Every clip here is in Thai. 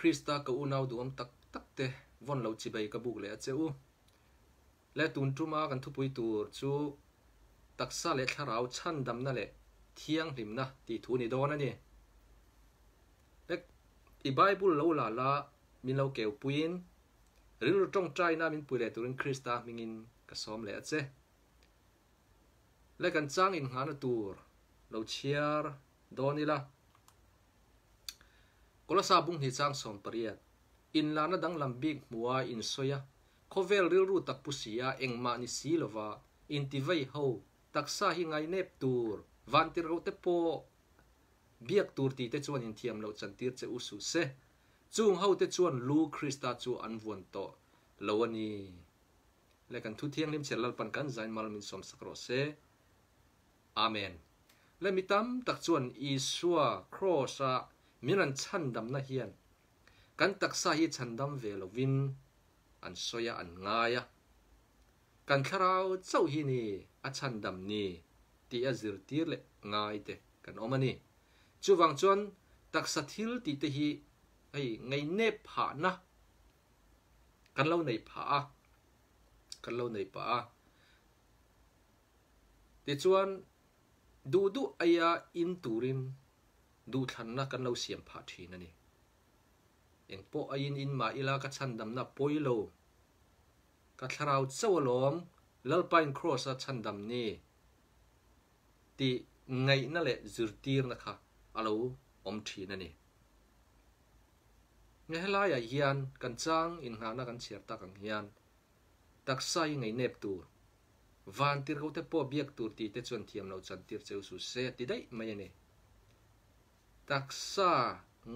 คริสต์ก็อุณาดูอมตักตักเตะวันเราจีไปกบุกเลยเจ้าและตุนทุมากันทุบไปตัวจูตักซาเละขราวชันดำนั่นแหละเที่ยงหิมนะตีทูนี่ดอนนั่นนี่และอีไบเบิลเราลาละมินเราเกี่ยวปุยนหรือเราจ้องใจนะมินปุยเลยตัวนคริสต์มิงินก็ะซ้อมเลยเจ้และกันจ้างอินหานตัวเราเชียร์ดอนนี่ละ kola sabung ni chang son pariat in lana dang lambik muwa in soya khovel rilru takpusia ya, engma ni silova in tivai ho taksa hi ngai nep tur vantir ro te po biak tur ti te chuan in thiam lo chantir che usu se chung ho te chuan lu krista chu anvon to lawani lekan thu thiang lim chelal pan kan zain mal min som sakro se amen lemitam tak chuan isua cross a min an chan dam na hian kan taksa hi chan dam ve lovin an soya an ngaya kan tharau chau hi ni a chan dam ni ti a zir tir le ngai te kan omani chuwang chuan taksa thil ti te hi ai ngai ne pha na kan lo nei pha a kan lo nei pa a ti chuan du du aya in turin ดูทันนักกันเราเสียมผาทีนั่นนี่เองโปะอินอินมาอีลากัชันดำนับปุยโลกัทราวเจ้าล้อมลไปาครอสชันดำนี่ตีไงนั่นแหละจุดตีร์นะคะอาลูอมทีนั่นนี่เงลายเฮียนกันจ้างอินหานักกันเสียตักันเฮียนตักใส่ไงเนบตัววันที่เขาเตปอเบียกตัวตีเตจวนเทียมเราจันทีเจ้าสุเซติได้ไม่เนี่ย taksa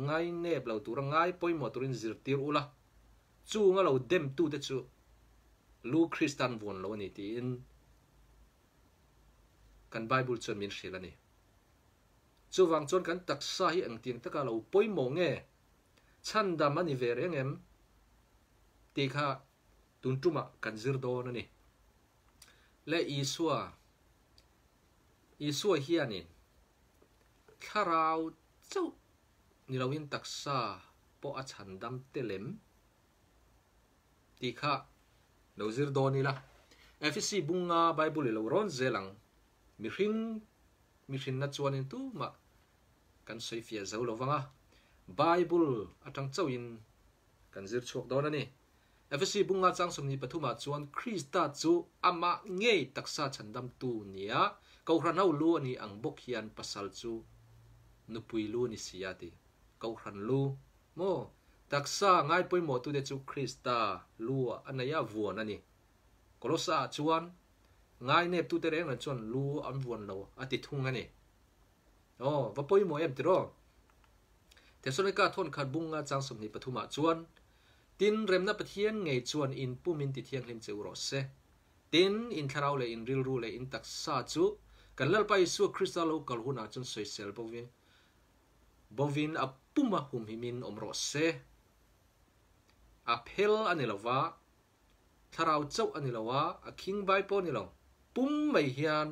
ngai nep lo tur ngai poimo turin zir tir ula chu nga lâu đêm tu te chu lu christian von lo ni ti in kan bible chon min shila ni chu wang chon kan taksa hi ang ting taka lo poimo nge chan da mani ve reng em te kha tun tuma kan zir do na ni le isua isua hianin kharawt châu ni lo in tak sa po a chan dam te lem ti kha lo zir do ni la fc bunga bible lo ron zelang mi hring mi hrin na chuan in tu ma kan sei fia zo lo á bible atang chau in kan zir chok don ani fc bunga chang som ni pathuma chuan krista chu ama nge taksa chandam tu nia ko hranau lu ani ang bok hian pasal chu นุปุยลูนิสิยาติเกาหันลูโม ตักซาง่ายปุยหมดตัวเดจูคริสตาลัวอันนี้ยาวัวนั่นนี่กลอสาชวนง่ายเนบตัวเตเรงนั่นชวนลัวอันวันเราอติทุงนั่นนี่โอ้วปุยหมดเอ็มติโรแต่ส่วนกาทนขัดบุงงาจางสมนิปทุมาชวนตินเร็มนับเทียนไงชวนอินปุ่มินติเทียงเลิมเจอรสเซตินอินคาราวเลอินริลรูเลอินตักซาจูกันเล่ไปสู่คริสตาโลกลุุนาจนสวยเซลปวีบวินอปุมาหุมหิมินอมรสเซอับเฮลอันนี้ละวะทาราวเจ้าอันนี้ละวะอาคิงไบโปนี่ลงปุ่มไม่เฮียน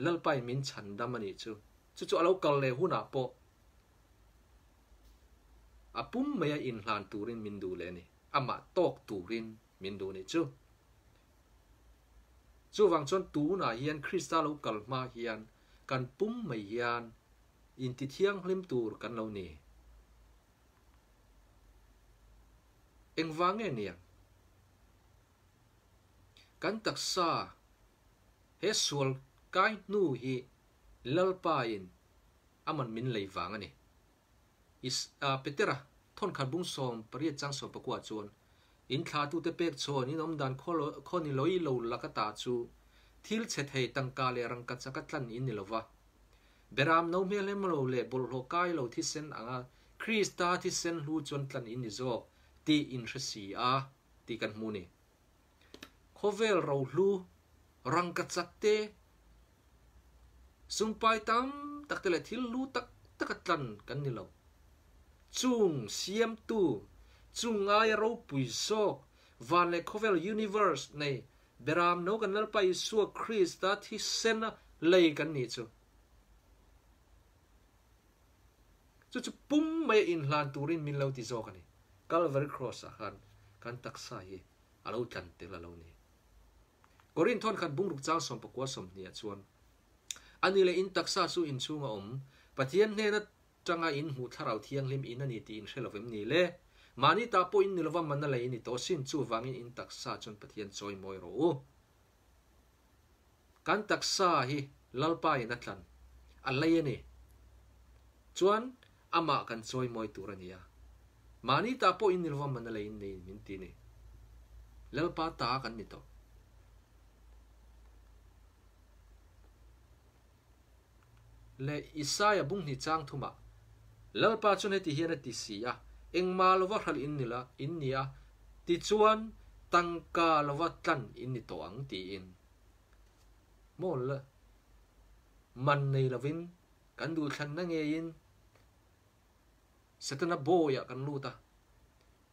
เลิไปมินฉันดามันอีจูชุดชุดเราเกลเลหุนอาโปอับปุ่มไม่ยินหลานตูรินมินดูเลยนี่อามาโตกตูรินมินดูนี่จูชุดวังชนตูน่าเฮียนคริสตัลูกเกลมาเฮียนกันปุ่มไม่เฮียนอินทิเทียงเลิมตูกันเราเนี่เองวางเงี้ยเนี่ยกันตักซาเฮสวลกายนูฮีลลปายินอามันมินเลยวางเงี้ยอิสอาเปเตระทนขันบุ้งซอมปรียจังสอมประกวดจวนอินคาตูเตเปกชนี่น้องดันข้อนิลอยโลลักตาจูทิลเชตเฮตังกาเลรังกัจกัตลันอินนิลวะบรามโนเมลเลมโรเลบอลโลกายโลที่เซนอ่าคริสตาที่เซนลูจนตันอินดิโซตีอินทรีอาตีกันมูนีโคเวลเราลูรังกัดสักเตสุ่มไปตามตักเตลที่ลูตักตักตันกันนี่เราจุงเซียมตูจุงไอโรปุยโซวันในโคเวลยูนิเวอร์สในเบรามโนกันนั่งไปสัวคริสตาที่เซนเลยกันนี่จูจะจะปุ่มไม่อินหลานตูรินมินเลาติโจกันนี่คัลเวอร์ครอสขันคันตักใส่เอาจันเตลเลานี่กอรินทอนคันบุ้งรุกจ้าสมปกว่าสมเนียชวนอันนี้เลยอินตักซาสู้อินชูมงอมปะเทียนเนนะจังไงอินหูทาราเทียงลิมอินนันนี่ตีอินเชลวิมนี่เลมานี่ตาปุอินนิลวามันนั่นเลยนี่โตสินชูวังอินอินตักซาจนปะเทียนซอยมอยรู้กันตักซาฮลลปายนัดลันอะไรเนี่ยชวนอามากันซอยมอยตัวเนียมานี่ตาปอินริวามันอะไรนี่มินตีนี่แล้วป้าตากันนี่ต่อและอิสยาบุ้งนี่จ้างทุมะแล้วป้าชนเฮติเฮนติสีอะเอ็งมาลวัดหลินนี่ละอินนี่ยติชวนตั้งกาลวัดตันอินนี่ตัวอังตีอินมอเลยมันในละวินกันดูฉันนั่งเินสตนาโบยกันรู้ตา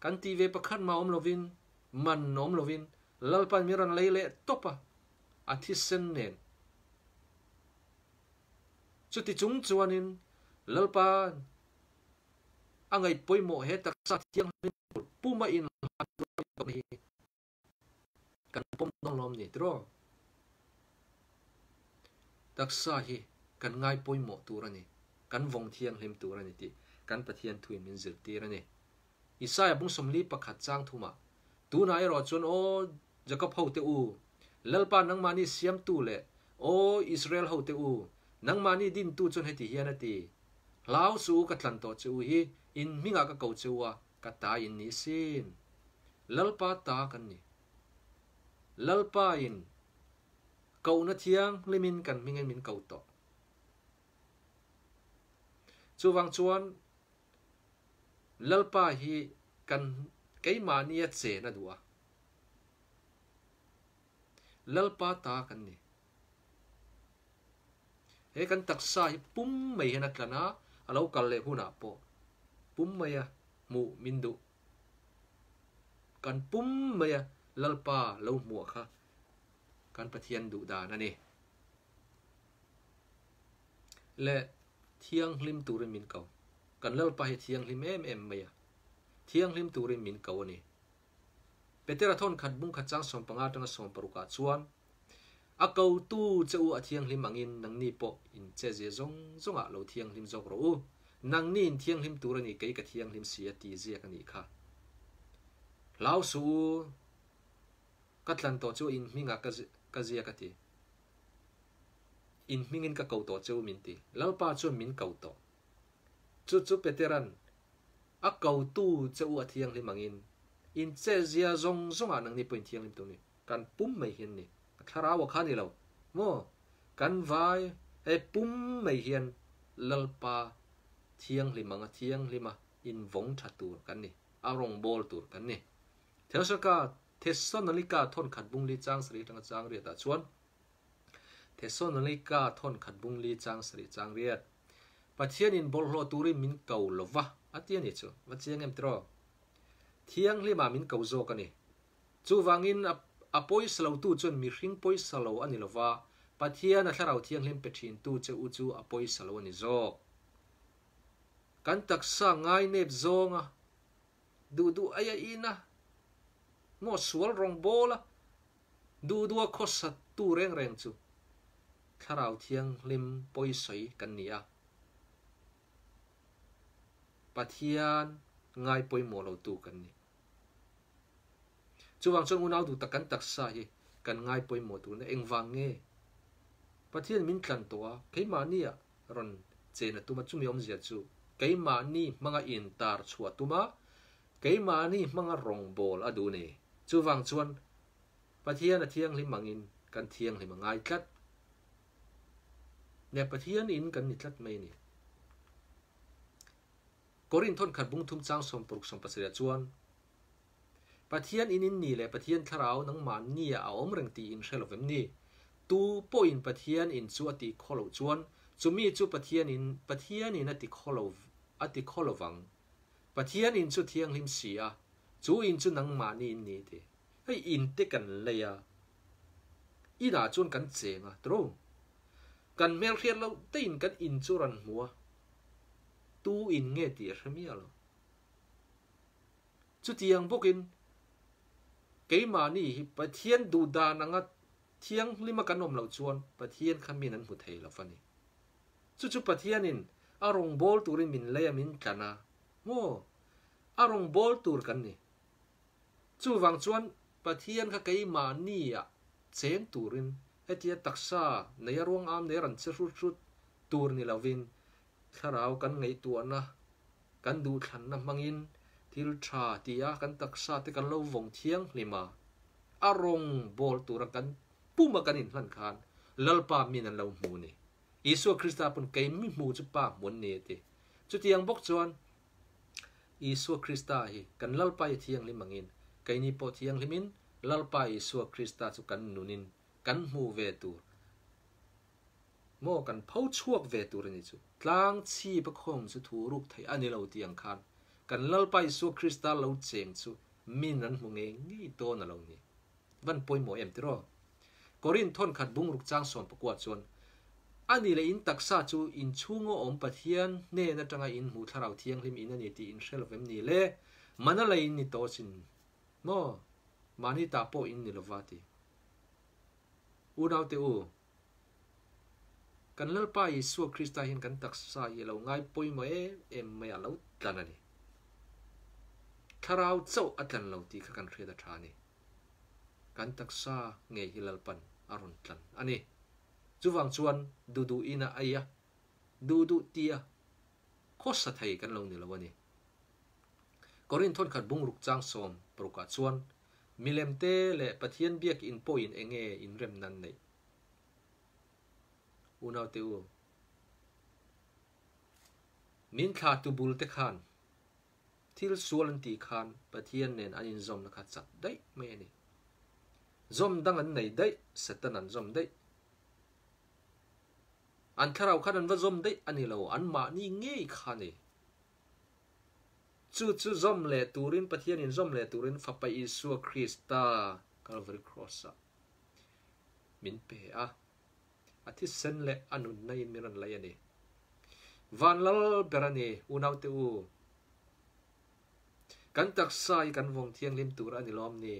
คันทีวีพักขันมาอมลวินมันนอมลวินลลปันมีรันเลเล่ตบะอาทิตย์เซนเนนจุดที่จุงจวนินลลปันอังไงปุยโมเฮตักสัตย์ยังเป็นปุ่มอินฮัตตรงนี้กันปมต้องลมนี่ตรอตักสาฮีกันไงปุยโมตัวนี้กันวงเทียงเล็มตัวนี้ที่ kan pathian thui min zir tir ani isaya bung somli pakhat chang thuma tu nai ro chon o jacob ho te u lalpa nang mani siam tu le o israel ho te u nang mani din tu chon heti hian ati lao su ka tlan to chu hi in minga ka ko chuwa ka ta in ni sin lalpa ta kan ni lalpa in cậu nó thiêng lấy mình cần mình mình cậu tọ chú vang chuan lalpa hi kan mà niết sẽ na dua lalpa ta kan ni he kan xa hi pum mai hena tlana alo kal le huna po pum mai a mu mindu kan pum mai a lalpa lo mu kha kan pathian du da na ni le thiang hlim turin min kau kan lal pa he thiang hlim em em maya à. thiang hlim turin min ko ani à petera thon khat bung khat chang som panga tanga som paruka chuan a à ko tu cheu a thiang hlim angin nang ni po in che je zong zong a lo thiang hlim jok ro u nang ni in thiang hlim turani ke ka thiang hlim sia ti je ka ni kha lao su katlan to chu in minga ka ka zia ka ti in mingin ka ko to chu min ti lalpa จุดจุเปตตรันอักเกตู้จะอวดเทียงลิมังอินอินเจียจงจงอานนังนี่เป็นเทียงลิมตรงนี้การปุ่มไม่เห็นนี่คาราวะคานี่เราโม่การวายไอปุ่มไม่เห็นลลปาทียงลิมังอัทียงลิมาอินวงชดตูกันนี่ อารมณ์บอลตูกันนี่เทศกาเทศนาลิกาทนขัดบุ้งลีจางสรีจางเรียดตชวนเทศนาลิกาทนขัดบุ้งลีจางสรีจางเรียด pathian in bol hlo turin min ko lova atian chứ, chu wachiang em tro thiang lima min cầu zo kani chu in a poi slo tu chân, mi hring poi slo ani lova pathian a tharau thiang hlim pethin tu che u chu a poi slo ani zo kan taksa ngai nep zonga du du aya na, mo sual rong bola du du a khosa tu reng reng chu tharau thiang lim poi soi kan nia ngay chú pathian ngai poimo lo tu kan ni chuwang chon unau du takan taksa hi kan ngai poimo tu na engwang nge pathian min tlan towa keima ni mà ron chena tuma chumi chú, cái chu keima ni manga yên tar chua tuma keima ni chú rong bol adu ne chuwang chuan pathian a in, li mangin kan thiang li cắt, tlat ne pathian in kan ni cắt mai ni กรินทนขัดบุ้งทุ่มจ้างสมปรุกสมปัสเดียจวนปะเทียนอินินนี่และปะเทียนทราวนังมันนี่เอาอมเริงตีอินเชลเวมนี่ตูโปอินปะเทียนอินจวอติโคโลจวนจูมีจูปะเทียนอินปะเทียนอินอติโคโลอติโคโลวังปะเทียนอินจุเทียงลิมเสียจูอินจูนังมันนี่นี่เดให้อินเตกันเลยอะอีน่าจวนกันเจงอะตรงกันเมลเทียนเราตี้นกันอินจูรันหัว tu in nghe tỉa ra mi alo chú tiếng bốc in cái mà nì hi bà thiên đù đà nà ngắt thiêng lima cái nôm lau chuan bà thiên khăn mi nắn hụt thầy là phân chú chú bà thiên in a rong bol tu rin min lay min chana mo a rong bol tu kan ni chú vang chuan bà thiên khá cái mà nì à chén tu rin etia taksa naya ruang am naya ran chut chut tur ni vin. ้าราวกันไงตัวนะกันดูทันนะมังอินทิลชาติยากันตักชาติกันเล่าวงเทียงลิมาอารมณ์บอลตัวกันปุ่มกันอินทลันคานลลปามีนันเล่ามูนี่อิสุคริสต์ปุ่นเกมมีมูจุป้ามวนเนติจุดยังบอกจวนอิสุคริสต์ฮีกันลลปายเทียงลิมังอินไกนี่พอเทียงลิมินลลปายอิสุคริสต์จุกันนุนินกันมูเวตัวมกันเผาชวกเวตุรนิจูตลางชีพคงสุทูรุกไทยอันนี้เราเตียงคันกันลลไปสู่คริสตัลเราเจงจูมินั้นมงเองนี้โตนเราเนี่ยวันป่วยหมอเอ็มติรอกรินทนขัดบุ้งรุกจ้างส่วนประกวดวนอันนี้เลยอินตักซาจูอินชูงอมปะเทียนเน่นนจังไงอินหูทาราวเทียงริมอินนั่นตีอินเชลเวมนี่เล่มันอะไรอินนี่โตสินมอมานี่ตาโปอินนี่ลวาตีอูนาวเตอู kan lal pa Yesu Krista hin kan taksa ye lo ngai poi ma e em ma ya lo tlan ani tharau chau atlan lo ti kha kan thre da tha ni kan taksa nge hilal pan arun tlan ani chuwang chuan du du ina aya du du tia khosa thai kan lo ni lo ani korin thon khat bungruk chang som proka chuan milem te le pathian biak in poin enge in rem nan nei อุณหภูมิมิ่งขาดตัวบุลต์ขันที่ส่วนตีขันประเทศเนนอันยอินซอมนะครับจัดได้ไม่เนี่ยซอมดังอันไหนได้สัตว์นั้นซอมได้ อันข่าวขันว่าซอมได้อันนี้เราอันมานี่เงี้ยขันนี่ยจู่จู่ซอมเลตูรินประเทศนี้ซอมเลตูรินฟับไปอิสุอาคริสต้าคาลเวอร์ครอสส์มินเปอ a thi sen le anun na in miran lai ani van lal berani unau te u kan tak sai kan vong thiang lim tur ani lom ni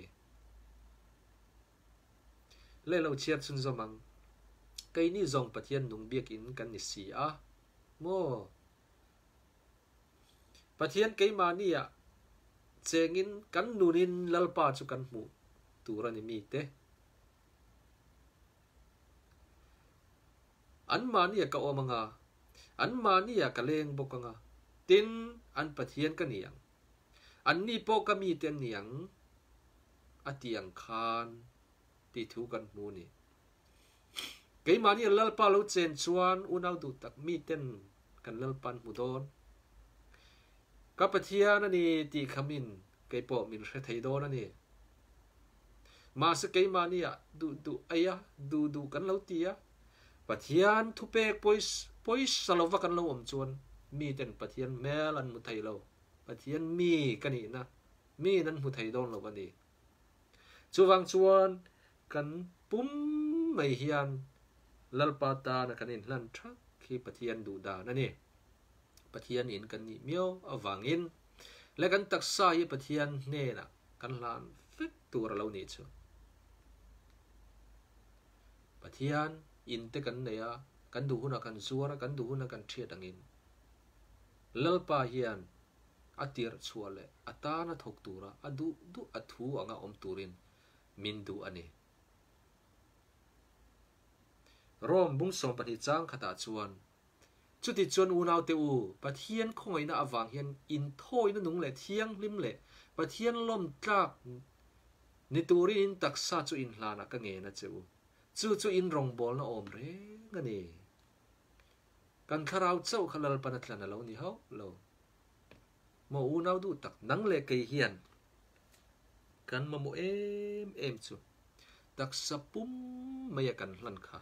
lâu lo xuân sun măng, cây ni dòng patien nung biếc in kan ni si a mo patien cây mà ni a chengin kan lal lalpa chu kan mu turani mi te an man ya ka omanga an man ya ka leng bokanga tin an pathian ka niang an ni po ka mi ten niang atiang khan ti thu kan mu ni cái mà ni lal pa lo chen chuan u nau du tak mi ten kan lal pan mu don ka pathian ani ti khamin cái po min re thei don ani mà sự cái mà ni du du aya du du kan lo ti ปัทยนทุเปกปอยปอยสลวกันเราอมชวนมีแต่ปปัทยนแม่ลันมุไทยเราปัทยนมีกันนี่นะมีนั้นมุไทยดอเรากันดีชวังชวนกันปุ้มไม่เฮียนลลปาตานะกันนี่ลันทักคือปัทยนดูดานั่นนี่ปัทยนอินกันนี่เมียวอวังอินและกันตักสายปัทยนเน่นะกันลานฟิกตัวเราเนี่ยชัวปัทยนอินเตกันเนียกันดูหุนกันซัวกันดูหุนกันเชียดังอินเลลปาเฮียนอัติร์ชัวเลอตานะทกตูระอัดูดูอัทูอ่างอมตูรินมินดูอันนี้รอมบุ้งส่งปฏิจังขตาชวนจุดที่ชวนอุณเอาเตอูปัดเทียนคงอินาอวังเฮียนอินทอยน่านุ่งเลเทียงลิมเลปัดเทียนลมจากนิตูรินตักซาจูอินลานักเงินนะเจ้าจู่จู่อินรองบอลนะอมเร่งนี่กันคาราวเจ้าขลาลปนัดลันเรานี่เขาเราโมอูนาวดูตักนังเลกเฮียนกันมาโมเอ็มเอ็มจู่ตักสปุ่มไม่ยกันลันค่ะ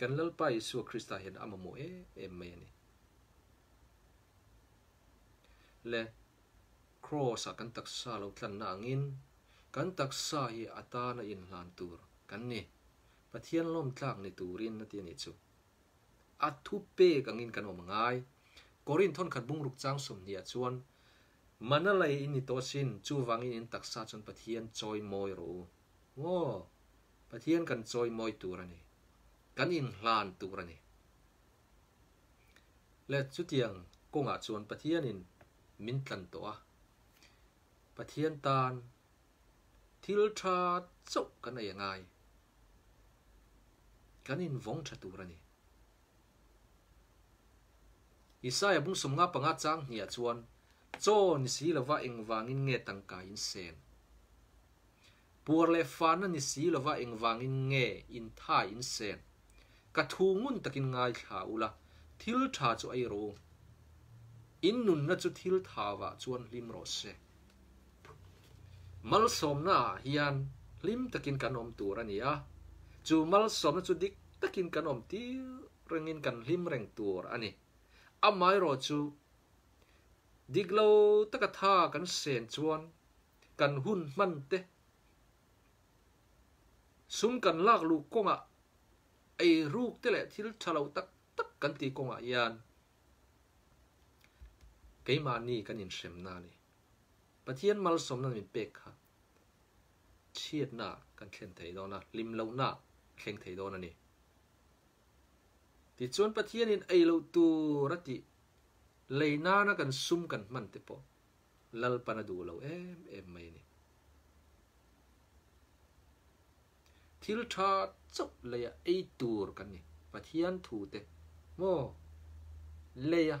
กันเลลไปสัวคริสตาเห็นอามาโมเอ็มเอ็มไม่นี่เละครอสักันตักซาเราทันนางอินกันตักซาฮีอัตานาอินลานตูร์กันนี่ปะเทียนล้มจากในตูรินนาทีนี้จูอัดทุเปกังอินกันออกมาง่ายกอรินทนขัดบุ้งรุกจ้างสมเนียชวน มันอะไรอินิโตชินจูวังอินตักซาจนปะเทียนจอยมอยรู้ว้าปะเทียนกันจอยมอยตูระนี่กันอินลานตูระนี่และจุดยงกงอาชวนปะเทียนอินมินตันตัวปะเทียนตานทิลชาจบกันได้ยังไง kanin vong thatur ani Isaiah bung sumnga panga chang hnia chuan chaw ni si lova engwangin nge tangka in sen puarle fana ni si lova engwangin nge in tha in sen ka thungun takin ngai thla ula thil tha chu ai ro in nun na chu thil thawa chuan lim ro se mal somna hian lim takin kanom tur ania จูมัลสมจุดิกตะกินกันอมตีเร่งินกันลิมเร่งตัวอันนี้อมไมโรจูดิกลาตะกะท่ากันเซียนชวนกันหุ่นมันเตะซุ่มกันลากลูกกงอ่ะไอรูกเตะแหละที่ชาลูตักตักกันตีกงอ่ะยานเกี่ยมานี่กันยินเสียมนาเลยประเทศมัลสมนั่นเป็นเป็กค่ะเชียดหน้ากันเข็นไทยดอนนะลิมเลาหน้าเข่งไทยโดนอันนี้ที่ชวนปะเทียนินไอเลาตูรติเลยน่านักันซุ่มกันมันเตปอลลปนดูเราเอ็มเอ็มไม่นี่ทิลทาจบเลยอะไอตูรกันนี่ปะเทียนถูเตโมเลยอะ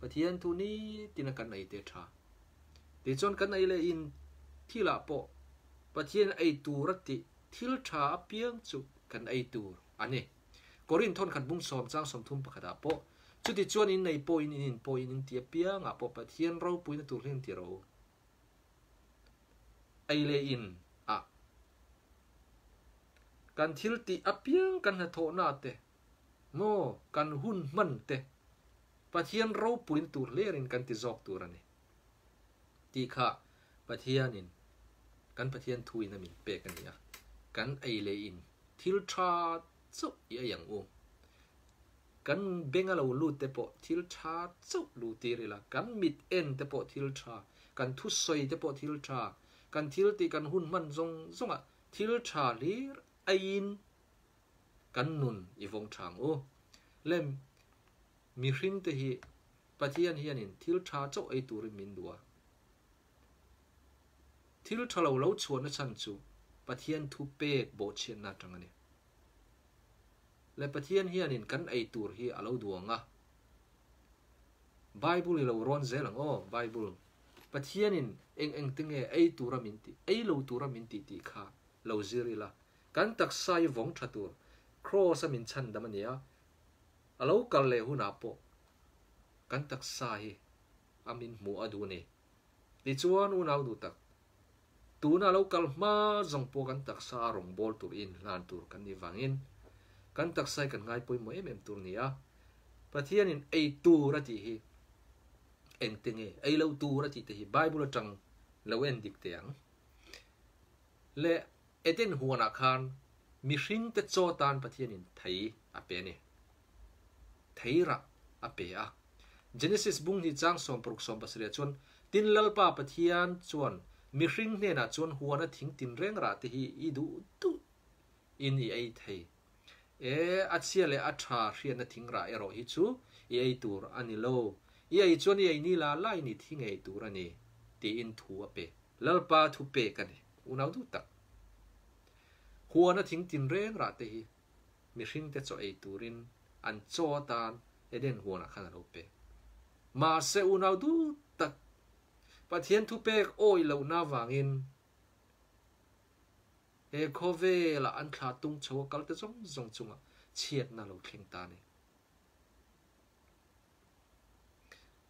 ปะเทียนถูนี้ตินกันไอเตชาติ่ชวนกันไอเลยอินที่ละปอปะเทียนไอตูรติทิลทาเพียงจุกันไอตูอันนี้กรินทนขันบุ้งสมจ้างสมทุนมปะกดาโปจุดที่ชวนอินในโปอินอินโปอยนอินเตียเปียงอ่ะปปะเทียนเราปุยนตูเรื่องเตียเราไอเลอินอ่ะกันทิลติอเปียงกันโถนาเตะโมกันหุ่นมันเตะปะเทียนเราปุยนตูเรียนกันติจอกตัวนี่ตีค่ะปะเทียนินกันปะเทียนทุยนัมินเปกันเนี่ยกันไอเลอินทิลชาจุยอย่างอูกันเบงเราลูเตปทิลชาสุลูตีรละกันมิดเอ็นเตปทิลชากันทุสอยเตปทิลชากันทิลตีกันหุ่นมันทรงทรงอะทิลชาลีไอินกันนุนอีวงทางโอเล่มมีรินเตฮีปฏิทัยนเฮียนินทิลชาจ้ไอตูริมินดัวทิลชาเราเล่าชวนนะสันจูปะเทียนทุเปกโบเชนนาจังนี่และปะเทียนเฮียนินกันไอตูร์เฮียเอาดวงอ่ะไบเบิลเราร้อนเซลังโอ้ไบเบิลปะเทียนินเองเองตึงเอไอตูรามินติไอเรวตูรามินติติค่ะเราจริละกันตักไซวงชัตูร์ครอสมินชันดมันเนียเอากันเลหุนาโปกันตักไซอามินหมูอดูเนดิจวนอุนาวดูตัก tu na lo kal ma zong po kan taksa rong bol tur in lan tur kan ni wangin kan taksai kan ngai poi mo em em tur nia pathian in ei tu ra ti hi eng tenge ei lo tu ra ti te hi bible tang lo en dik te ang le eten huana khan mi hring te cho tan pathian in thei a pe ni thei ra a pe a genesis bung ni chang som pruk som basre chon tin lalpa pathian chuan mi hring ne na chon huana thing tin reng ra te hi i du tu in i ai thei e a chia le a tha hria na thing ra ero hi chu i ai tur ani lo i ai chon i ai ni la lai ni thing ei tur ani ti in thu a pe lalpa thu pe ka ni unau du ta huana thing tin reng ra te hi mi hring te cho ei turin an cho tan eden huana khan lo pe ma se unau du và thiên thu pek ôi lâu na vàng wangin e về là an thla tung chaw kal te zong zong à, chết na lâu thleng ta ni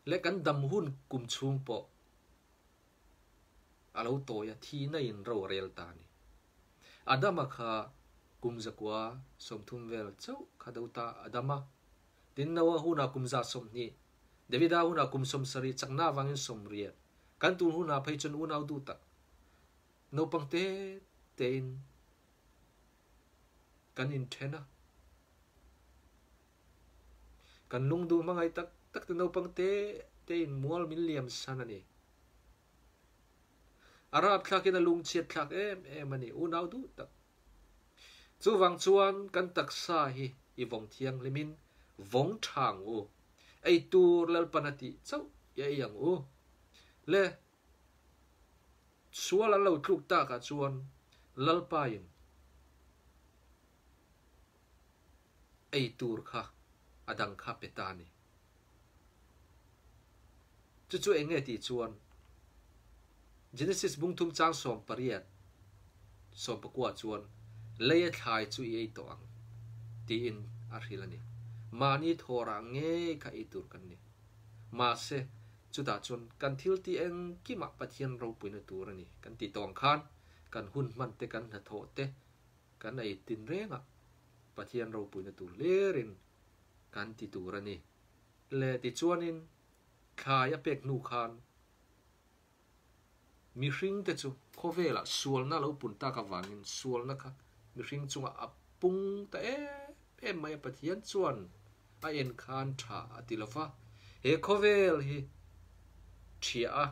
lẽ kan đầm hun kum chung po lâu to ya thi na in ro rel ta ni adama kha kum zakwa som thum vel chau kha đâu ta adama din nawa huna kum za som ni david à kum som sari vàng wangin som riat kan tu hun na phai chen un au du ta no pang te te in kan in thena kan lung du mangai tak tak te no pang te te in mual min liam sanani arab thlak in a lung chiat thlak em em ani un au du ta chu wang chuan kan tak sa hi i vong thiang limin, vong thang o, ai tu lal panati chau ya yang u le sual lo truk tak ka chuan lal paim ei tur kha adang kha petani chu chu enge ti chuan genesis bung thum chang som pariat so pakua chuan le ye thai chu ei tong ti in arhilani mani thora nge kha ei kan ni ma จุดาจนกันทิลตีเองกิมาปะเทียนเราปุยนตัวนี่กันติตองคานกันหุ่นมันเตกันหะโถเตกันไอตินเร่งอ่ะปะเทียนเราปุยนตัวเลรินกันติตัวนี่เลติจวนินขายเป็กนูคานมีริงเตจูโคเวล่ะส่วนน่าเราปุ่นตากวังินส่วนนะคะมีริงจุงอ่ะปุงแต่เอ๊เ็มไม่ปะเทียนจวนไอเอ็นคานถาติลฟ้าเฮโคเวลฮีชียะ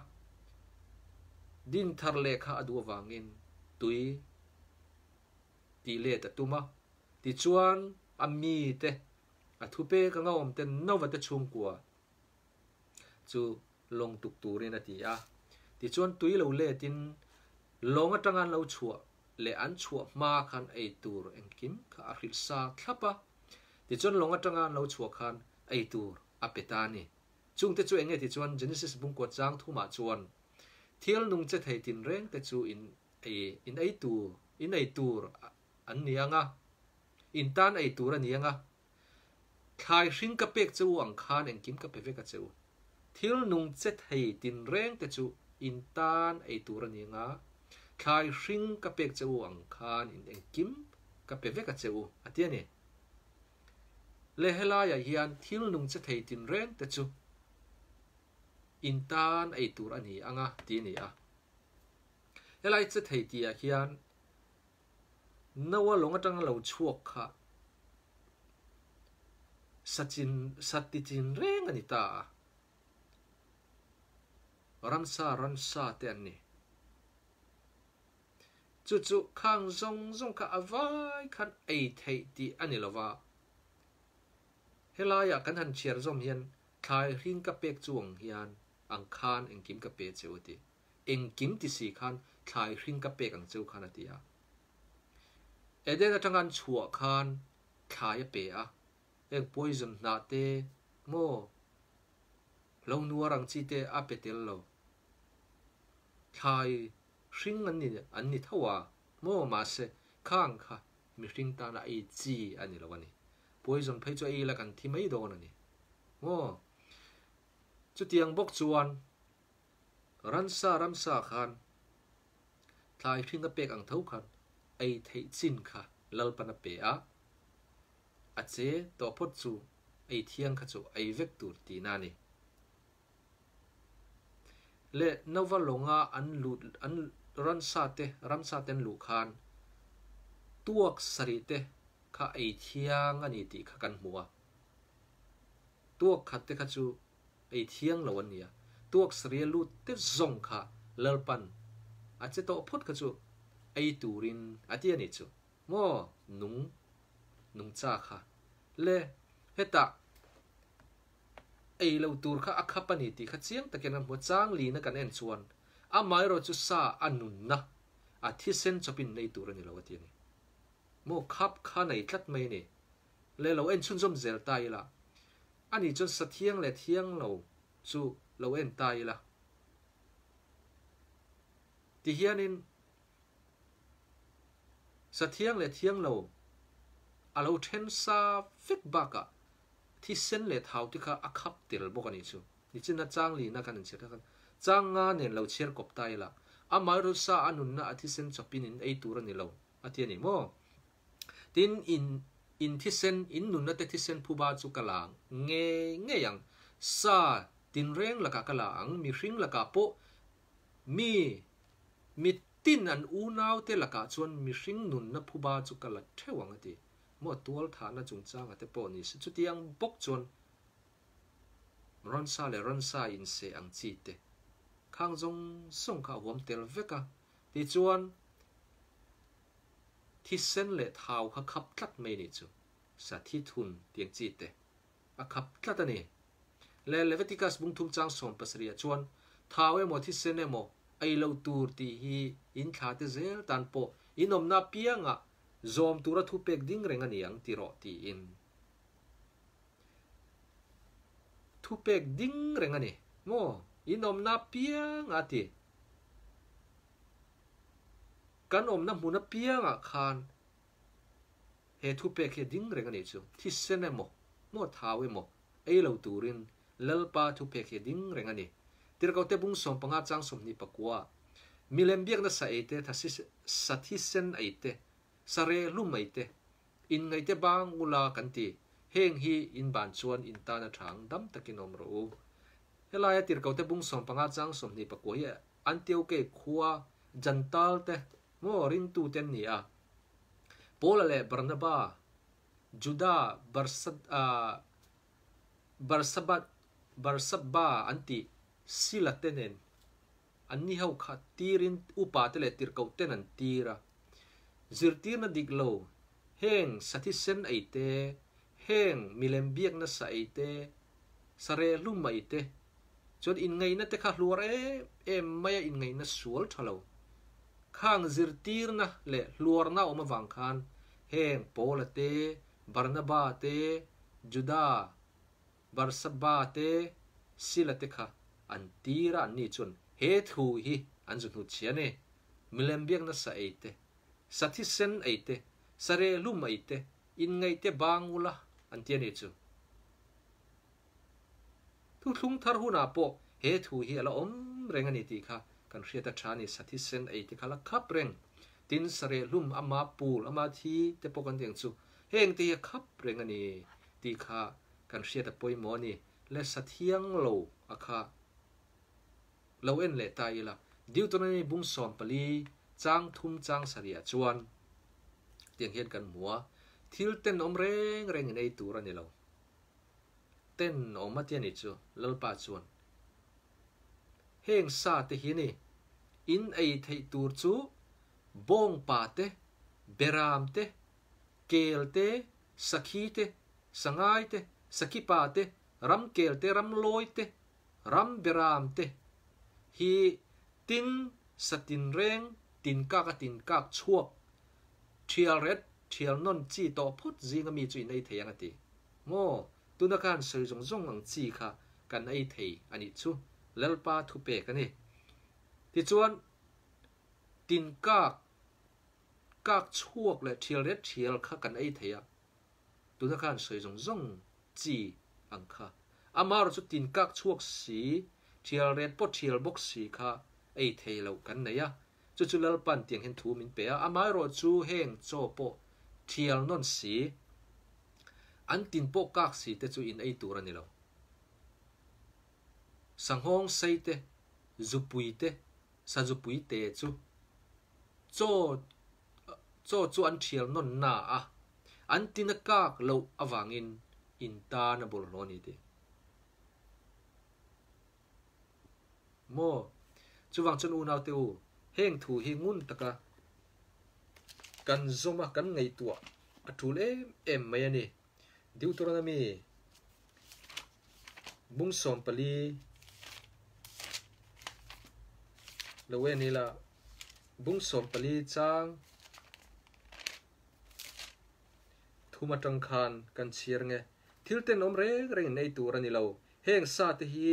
ดินทะเลข้าดูววังอินตุยตีเลตตุมาติชวนอามีเตอะทุเปกงอมเตนวัตชุงกัวจูลงตุกตูเรนตีอาติชวนตุยเราเลตินลงตร้งานเราชัวเลอันชัวมาคันไอตูร์เองกิมข้าอริสาคลับปะติชวนลงตร้งานเราชัวคันไอตูร์อเปตานี chung te chu enge ti chuan genesis bung ko chang thu ma chuan thiel nung che thei tin reng te chu in ei in ei tu in ei tur an ni in tan ei tur ani anga khai hring ka pek chu ang khan en kim ka pe ve ka chu thiel nung che thei tin reng te chu in tan ei tur ani anga khai hring ka pek chu ang khan in en kim ka pe ve ka chu atia ni le helaya hian thil nung che thei tin reng te chu in tan ai tur ani anga ti ni a helai che thei ti a khian nawa longa tang lo chuak kha sachin satti chin reng ani ta ramsa ramsa te ani chu chu khang zong zong ka avai khan ei thei ti ani lova helaya kan han chiar zom hian thai hring ka pek chuang hian อังคารเองกิมกับเปเจ้าตีเองกิมที่สี่ขันทายหิงกับเปกังเจ้าขันตีอ่ะเอเดนจังกันชัวขันขายเปอ่ะเองป่วยจนนาเตโมลงนัวรังจีเตอาเปเิลโลขายหิงอันนี้อันนี้ทว่าโมมาเสข้างค่ะมีหิงตาละไอจีอันนี้ละวันนี้ป่วยจนเพจะอีละกันที่ไม่โดนอันนี้โมจุดเตียงบกจวนรันซารัมซาคันทายพิงกเปกอังเท่าคันไอเทจินค่ะลลปนเปอะอดเจต่อพดจูไอเทียงขจูไอเวกตูตีนานี่เลนวลงาอันลูดอันรันซาเตรัมซาเตนลูคันตัวสริเตค่ะไอเทียงอันนี้ติขกันหัวตัวขัดเตข้าจู ai thiêng lo ania tuak sri lu tiếp zong kha lerpan a à, che to phut kha chu rin à atia ni chu mo nung nung cha kha le à, ta, ai lo tur kha akha pani ti kha chiang takin mo chang li na kan en chuan a à, mai ro chu sa anun na à thi sen cho chopin nei tur ni lo ati ni mo khắp kha này tlat mây ni le lo en chun zom zel tai la อันนี้จนสะเทียงและเทียงเราจู่เราเอ็นตายละที่เฮียนินสะเทียงและเทียงเราอาเราเทนซาฟิกบากะที่เส้นเลทาที่เขาอักับติลบกันนี่สูนี่จินาจ้างลีน่ากันเชื่อกันจ้างงานเนี่ยเราเชื่อกบตายละอามารุษาอันนุนนะที่เส้นจบปีนินไอตัวนี่เราอาทิตย์นี้ม่ทดินอิน in thi sen in nun na te thi sen phu ba chu kala nge nge yang sa tin reng laka kala ang mi hring laka po mi mi tin an u nau te laka chuan mi hring nun na phu ba chu kala thewang ati mo tual tha na chung chang ate po ni se chutiang bok chuan ron sa le ron sa in se ang chi te khang jong song kha huam tel veka ti chuan ที่เส้นเลเท้าเขับกลัดไม่ได้จูสัตทีทุนเตียงจีเตะขับกลัดนี่เละเลวติกัสบุงทุ่งจางส่งปัสริยชวนเท้าเอ๋มดที่เส้นเอ๋มดไอเลวตูร์ตีฮีอินขาดเซลตันโปอินอมนาเพียงอ่ะ zoom ตัวทุเป็กดิ้งเรงเงียังตีรอตีอินทุเป็กดิ้งเรงเงี้โมอินอมนาเพียงอ่ะที่ kan om na muna pianga khan he thu pe khe ding reng ani chu thi sene mo mo thawe mo ei lo turin lalpa thu pe khe ding reng ani tir ko te bung som panga chang som ni pakwa milem biak na sa ete thasi sathi aite sare lum aite in ngai te bang ula kan heng hi in ban chuan in ta na thang dam takin om ro helai tir ko te bung som panga chang som ni pakwa hi an tiêu ke khuwa jantal te ngo rintu ten ni ah. pola le bernaba juda bersed a ah, bersabat bersabba anti sila tenen anni hau kha tirin upa tele tir kau tenan tira zirtir na diglo heng satisen aite heng milembiak na sa aite sare lumai te chot in ngai na te kha luar e maya in ngai na sual thalo khang zir tir na le luar na oma vang khan heng pola te barnaba te juda barsaba te sila te kha an tira an ni chun he thu hi an zu thu chia ne milem na sa e te sathi sen e te sare in ngai te bang ula an tia ne chu thu thung thar hu ala om rengani ti kha กันเรียตชานิสัตย่เซนไอติคาลักับเร่งตินสเรลุ่มอมาปูลอมาทีแต่ปกันเตียงสุเฮงตีคับเร่งอันนี้ตีคากันเรียตปอยมอนี่และส์เทียงโลอาคาเราเอ็นเลตายละดิวตัวนี้บุ้งสอนปลีจ้างทุ่มจ้างเสียจวนเตียงเี็นกันหัวทิลเต้นอมเร่งเร่งในตัวนี้เราเต้นอมมาเตียนอีกจูเลลปาจวนเฮงซาติฮินีอินไอไทตูร์จูบงปาเตเบรามเตเกลเตสกีเตสังไอเตสกิปาเตรัมเกลเตรัมลอยเตรัมเบรามเตฮีตินสตินเร่งตินกากตินกากชั่วเทียลเรดเทียลนนจีต่อพุทธจีก็มีจุยในเทียงตีโม ตุนัการสื่อจงจงหังจีค่ะกันไอเทียอันนี้ชูเลลปาทุเปกันนี่ที่ชวนตินกากกากชวกและเทียวเล็ดเทียลข้ากันไอเทียตุวทักัารสวยจงจงจีอังคาะอามาเราจุดตินกากชวกสีเทียวเล็ดปดเทียลบกสีค่ะไอเทียลกันเนี่ยจุดจุดเลลปันเตียงเห็นทูมินเปียอามาเราจูเฮงโจโปเทียลนนสี อันตินโปกากสีแต่จูอินไอตัวนี่เรา sa ngho ng say te, zupuyi te, sa zupuyi te e tsu tso tsu an txiel non naa ah an tinakaak law awa ngin inta nabol noni te mo, tsu wangchon unaw te u heng thu hi ngun taka kan zoma kan ngay tuwa atu le em maya ne di uturana me pali lo we ni la bung som pali chang thu ma tang khan kan chiar nge thil te nom re re nei tu ra ni lo heng sa te hi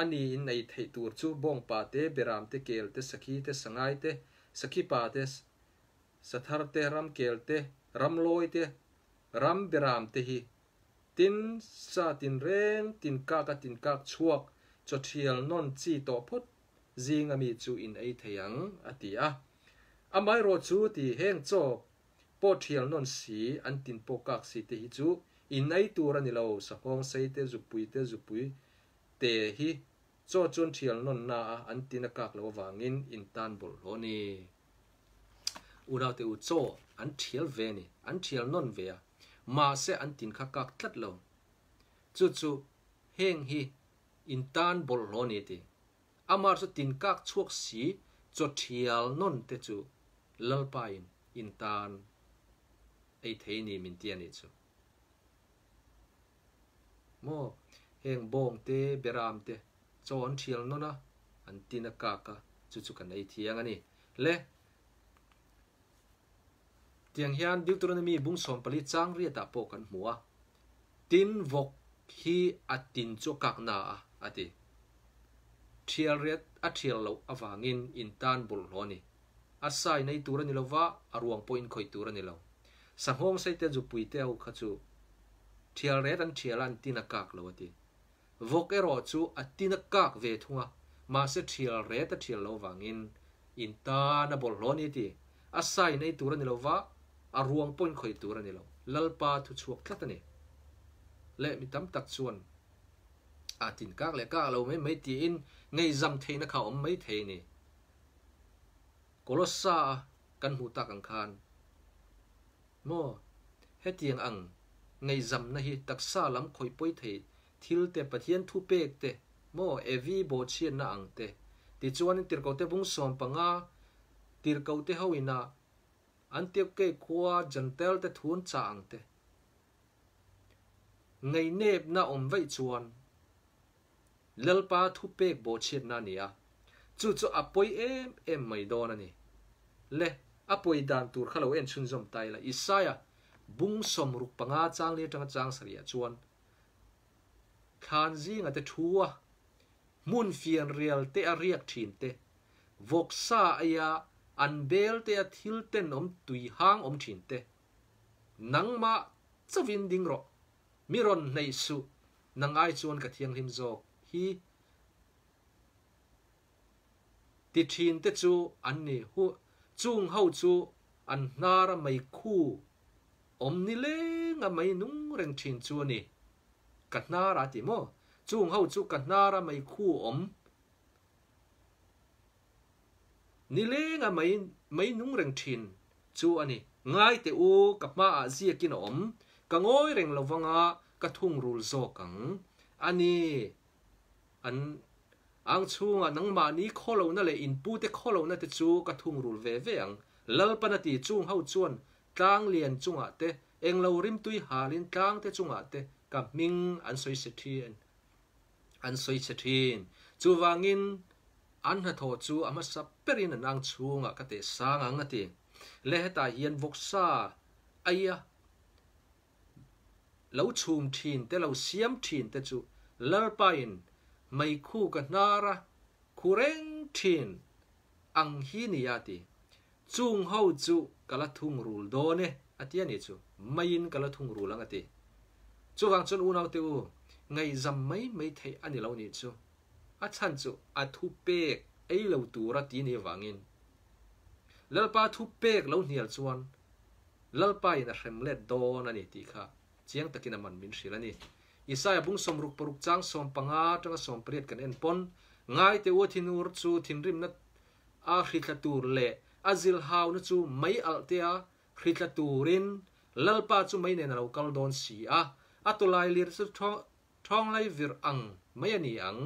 ani in nei thei tur chu bong pa te beram te kel te sakhi te sangai te sakhi pa te sathar te ram kel te ram loi te ram beram te zi nga mi chu in ei theyang a ti amai ro chu ti heng cho po thiel non si an tin po kak si te hi chu in ei tur ani lo sa kong sei te zu te zu te hi cho chun thiel non na an tin a kak lo wangin in tan bol ho ni u te u cho an thial ve ni an thial non ve ma se an tin kha kak tlat lo chu chu heng hi in tan bol ho ni ti amar su tin kak chuak si cho thial non te chu in tan ei thei ni min tian ni chu mo heng bong te beram te chon thial no na an tin ka ka chu chu kan ei thiang ani le tiang hian deuteronomy bung som pali chang ria ta po kan muwa tin vok hi atin เชียร์เรียดอัทเชลโลอวางินอินตันบุลโลนีอาศัยในตัวนิโลวาอารวงปอยนคอยตัวนิโลสังหงไซเตจูปุยเตลขจูเชียร์เรตดันชียร์ลันตินักกักโลวติวอกเอโรจูอัตินักกักเวทหัวมาเซชียร์เรตดทียร์โลวางินอินตันบุลโลนีติอาศัยในตัวนิโลวาอารวงปอยนคอยตัวนิโลลลปาทุชวกทัตเนเละมีตัมตักชวนอาตินกักเลกกักเราไม่ไม่ตีอิน ngay zam thế nó khảo mấy thế nè xa căn hụ ta càng khan mô hết tiếng ăn ngay zam na hi tắc xa lắm khôi bối thế thil te pathian thu pek te mô evi bo chien na ang te ti chuan tir ko te bung som panga tir ko te hoina an tiệp kê khua gentle te thun cha ang te ngày nếp na om vậy chuan lelpa thu pek bo chhet na nia chu chu apoi em em mai don ani le apoi dan tur khalo en chun zom tai la isaya bung som ruk panga chang le tang chang saria chuan khan ji nga te thua mun fian real te a riak thin te voksa aya an bel te a thil ten om tui hang om thin te nangma chawin ding ro miron nei su nangai chuan ka thiang him zawk hi ti thin te chu an ni hu chung ho chu an nar mai khu om ni le nga mai nung reng thin chu ni kat na ra ti mo chung ho chu kat na ra mai khu om ni le nga mai mai nung reng thin chu ani ngai te u kap ma a zia kin om ka ngoi reng lovanga ka thung rul zo kang ani an ang chunga nangma ni kholo na le inpu te kholo na te chu ka thung rul ve ve ang lal pana ti chung ho chuan tlang lian chunga te eng lo rim tui halin tlang te chunga te ka ming an soi se thian an soi se thin chu wangin an ha tho chu ama sa perin an ang chunga ka te sang ang ati le heta hian voksa aya lo chum thin te lo siam thin te chu lar pain ไม่คู่กันนาระคุเร่งทินอังฮีนียาติจุงเฮาจุกะละทุงรูลโดเนอติยาน่จูไม่ยินกะละทุงรูลังอติจูวังจนอูนาวเตอูไงจำไม่ไม่ไทยอันนี้เรานี่จูอาชันจูอาทุเปกไอเราตูรัตีนี่วังอินแล้วป้าทุเปกเราเหียลชวนแล้วป้าอินเรมเลดโดนันนี้ตีค่ะเจียงตะกินมันมินสแลวนี่อิสายบุ้งสมรุกปรุกจังสมปังหาจังสมเปรียดกันเอ็นปนง่ายแต่ว่าทินูรู้ทินริมนัดอาคริตตูเละอาซิลฮาวนัดจูไม่อัลเทียคริตตูรินลลปาจูไม่เนนเราเอลดอนสีอะอัตุไลลีร์สุท่องไลวิรอังไม่นี่อัง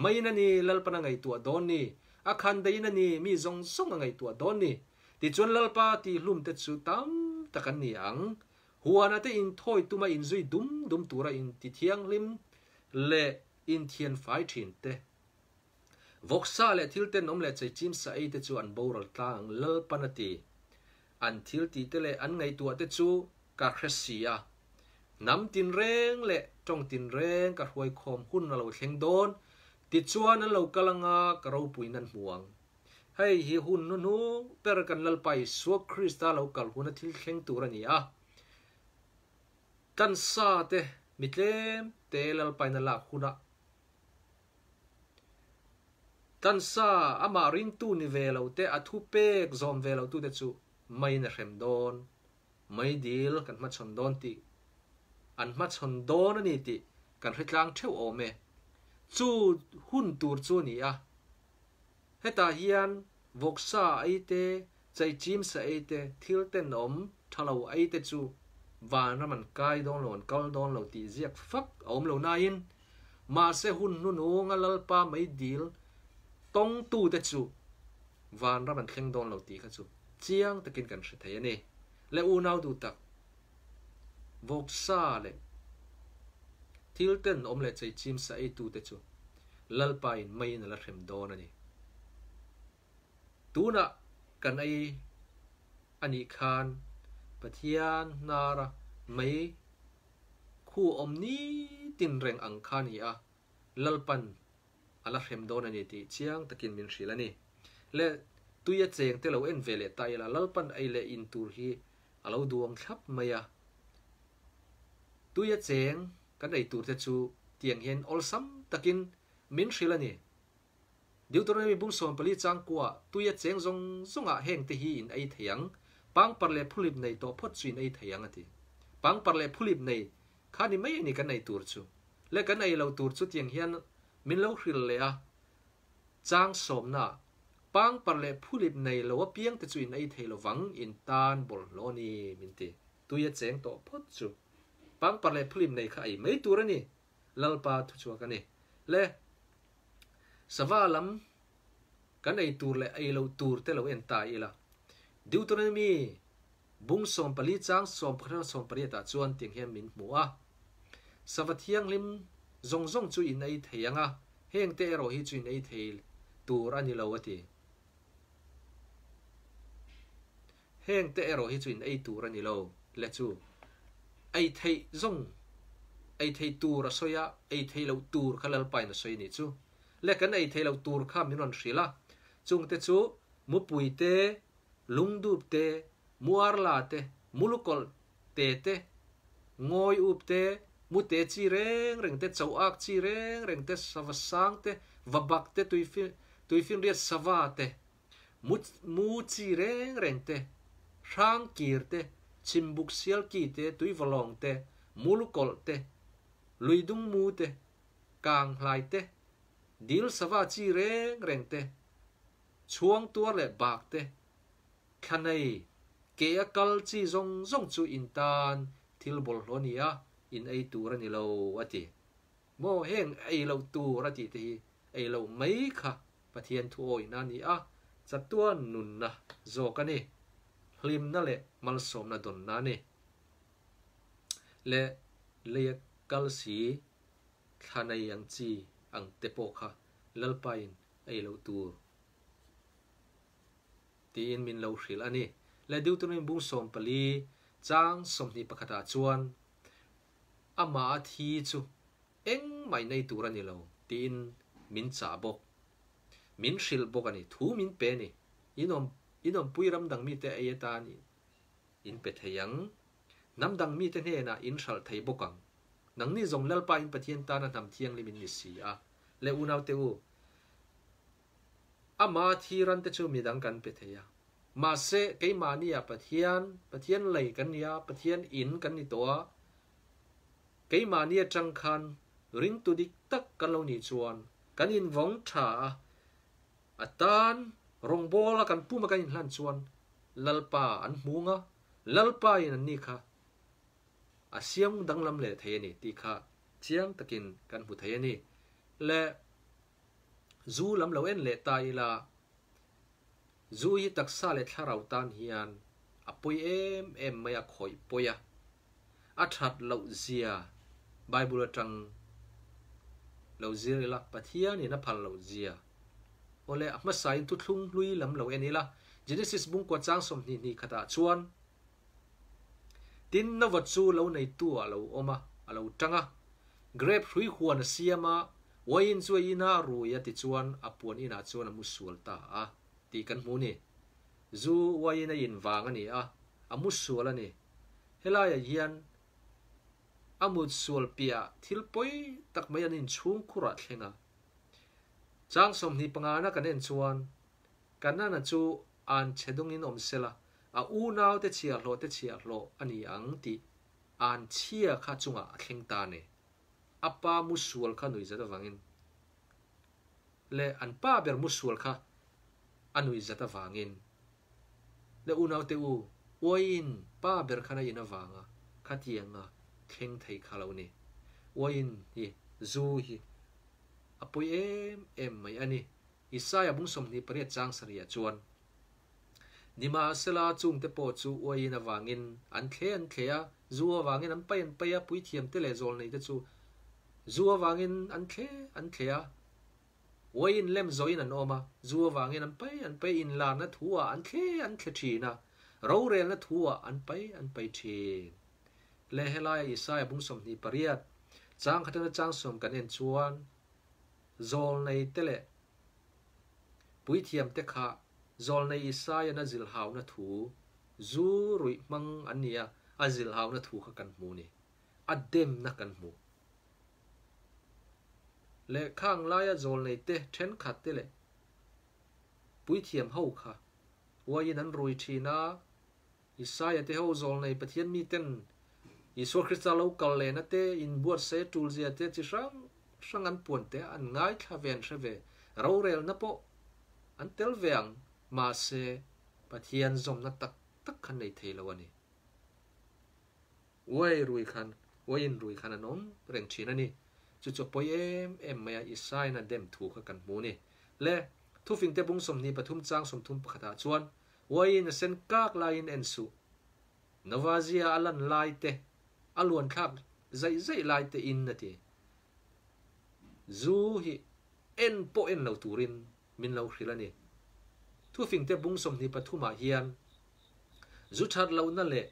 ไม่นั่นี่ลลปนังไงตัวดอนนี่อาคันได้นั่นนี่มีจงซงไงตัวดอนนี่ติดจนลลปาที่ลุมเตจูตามตะกันนี่ังหัวนั่นที่อินทอยตัุมาอินซุยดุมดุมตัวเราอินติเทียงลิมเลอินเทียนไฟทินเตวอกซาเล่ทิลเตนอมเล่ใจจิมสไอเตจูอันบูรัลตังเลปันตีอันทิลตีเตเลอันไงตัวเตจูกาเครเซียน้ำตินเร่งเละจงตินเร่งกับหวยคอมหุ่นเราแข็งโดน ติดชัวนั้นเรากำลังอากระเราปุยนั้นห่วง ให้หิหุ่นนู้นเปรกันลลไปสวกคริสตาเรากำลังหุ่นทิลแข็งตัวนี้อ่ะกันซาเตมิเตมเตลลไปนั่นละคุณะกันซาอามารินตูนิเวลเตอทุเปกซอมเวลตูเดจูไม่นะเข็มโดนไม่ดีลกันมาชนโดนตีอันมาชนโดนนี่ตีกันให้กลางเทวโอเมจูหุ่นตูจูนี่อะให้ตาเฮียนวกซาไอเตใจจิมสไอเตทิลเตนอมทะเลาไอเตจูวันัมันใกล้ดงหลนก็ดงเราตีเรียกฟักอมเลานายนมาเสหุนนู่นงลลปาไม่ดีลต้องตูแต่จูวันรมันแขร่งดงเราตีขจูเจียงตะกินกันสุดทยนี่และอูน่าดูตักวกซาเลยทิลเตนอมเล็ใจจิมใส่ตูแต่จูลลปาไม่นละเข็มดงนี่ตูน่ะกันไออันนี้คาน bà thiên na ra khu ôm ni tin rèn ăn khan hi à lalpan ala hem don ani ti chiang takin min sri lani le tuya cheng te lo en vele ta ila lalpan ai le in tur hi alo duang thap maya tuya cheng kan ei tur te chu tiang hian olsam takin min sri lani Deuteronomy bung som pali chang kwa tuya cheng zong zonga heng te hi in ai theyang ังป์เลพุลิบในตัวพดจีนในทยังอติปังป์เลพุลิบในข้านี่ไม่นี่กันในตัวชูและกันในเราตัวชุดยังเหียนมินเลาคริลเลยอะจางสมนะปังป์เลพุลิบในเราเพียงแต่จีนในไยเาหวังอินตานบอลลอนีมินตีตัวยเจงตัวพดชูปังป์เลพุลิบในข้าไอไม่ตัวนี่ลลปาทุชัวกันนี่และสวาลัมกันในตัวและไอเราตัวแต่เราเอ็นตายละดิวตรนมีบุ้งสมปลิจังสมพระสมปลิตาชวนเตียงเฮมินหมัวสวัสดียงลิมจงจงจุยในเทียงอ่ะเฮงเตอโรฮิจุยในเทียลตูรันิลาวตีเฮงเตอโรฮิจุยในตูรันิลาวและจูไอเทียจงไอเทียตูรัสอยาไอเทียเราตูรขลังไปนะสอยนี่จูและกันไอเทียเราตูรข้ามมินนสีละจงเตจูมุปุยเต lungdup te muarla te mulukol te te ngoi up te mu te chi reng reng te chau ak chi reng reng te savasang te vabak te tui phim tui fin riat sava te mu mu chi reng reng te rang kir chim chimbuk sial ki te tui vò lòng valong te mulukol te luidung mu te kang hlai te dil sava chi reng reng te chuang tua le bak te คันไอเกียกัลจีงจงจูอินตานทิลบอลโลนียอินไอตูรีนิโลวะี่โมเฮงไอเราตูระดีที่ไอเราไม่ค่ะประเทียนทัวอินานี่อ่ะจัตัวนุนนะโจกันนี่ลิมนั่นแหละมันสมนะดนนั่นนี่และเลียกัลสีขณนายยังจีอังเตโปค่ะลลปยไอเราตูตีนมินเลวริลอันนี้และดวตัวนี้บุ้งสมปลีจางสมนิปกตาจวนอามาทีจูเอ็งไม่ในตัวนี่เราตีนมินจ่าบกมินชิลบกอันนี้ทูมินเป็นนี่อินอมอินอมปุยรำดังมีแต่เอตานี่อินเป็ดเฮียงน้ำดังมีแต่เนี่ยนะอินชัลไทยบกังนังนี่จงเล่าไปอินปะเทียนตานะทำเทียงลิมินนิสีอ่ะและอุณาวเตออามาทีรันเตวูมีดังกันเปเทียมาเซกมานี่ยปะเทียนปะเทียนไหลกันยาปะเทียนอินกันนี่ตัวกมานี่ยจังคันรินตุดิกตักกันเรานี่ชวนกันอินวงถาอัตานรงโบลกันปูมากันอินหลันชวนลลปาอันมูงะลลปาอินนี่ค่ะอาเสียงดังลำเลเทยนี่ตีค่ะเชียงตะกินกันหุเทยนี่และ zu lam lo en le ta ila zu hi taksa le thlarau tan hian apoi em em maya khoi poya a that lo zia bible tang lo zia la pathia ni na phal lo zia ole ama sai tu thlung lui lam lo en ila genesis bung ko chang som ni ni khata chuan tin na wat chu lo nei tu a lo oma a lo tanga grape hrui huan siama วัยนี้วินารู้ยติชวนอภวนินาชวนมุสลตาตีกันมูนี่ u วัยนี้ยินวางนี่อะอามุสลนี่เฮลายยันอามุสลเปียทิลปอยตักไม่ยันินชุงคุระเงะจังสมนีปงานะกันเอนชวนกันนั่นจูอันเชดงินอมเสลาอาอูนาวเตชียโลเตชียโลอันนี้อังตีอันเชียข้าจุงอะเข่งตาเนี่ apa musual kha nui zata wangin le an pa ber musual kha anui zata wangin le unau te u oin pa ber na khana ina wanga khatianga keng thei khalo ni oin hi zu hi apoi em em mai ani isaya bung som ni pare chang saria chuan nima sela chung te po chu oin awangin an khle an khlea zu awangin an pai an pai a pui thiam te le zol nei te chu zuawangin an k l e an k h l e a in lem zoin an oma zuawangin an pai an pai in la na thua an k l e an k h e thina ro rel na thua an pai an pai thi le helai isai bung som ni pariat chang khatana chang som kan en chuan zol nei tele pui thiam te kha zol nei isai na zil hau na thu zu rui mang ania azil hau na thu kha kan mu ni adem na kan mu เลยข้างลายจลในเตะเช่นขัดเตเลยปุ้ยเทียมเฮาค่ะว่ายนนั้นรวยทีนะอิสายเตะเฮาจลในปะเทนมีเต้นอิสวคริสต์เราเกลเลนเตอินบวชเซตูลเซียเตจิสัางสังอันปวนเตะอันง่ายทาเวนเชเวเราเรลนะปออันเตลเวียงมาเซปะเทียนจมนัตักตักขันในเทลวันนี้เว้ยรวยขันเว้ยรวยขันนนงเร่งชีนันนี่จุดจบไปเอ็มเอ็มไม่อิสไยนั่นเดมถูกกันมูนี่เละทุฟิงเตบุงสมนีปทุมจ้างสมทุมปขตาชวนวัยนเซนกากลายนเอ็นสุนวาเซียอลันไลเตอลวนครับใจใจไลเตอินนั่นทีซูฮิเอ็นโปเอ็นเราตูรินมินเราคิลนี่ทุฟิงเตบุงสมนีปทุมาเฮียนจุดชัดเรานั่นแหละ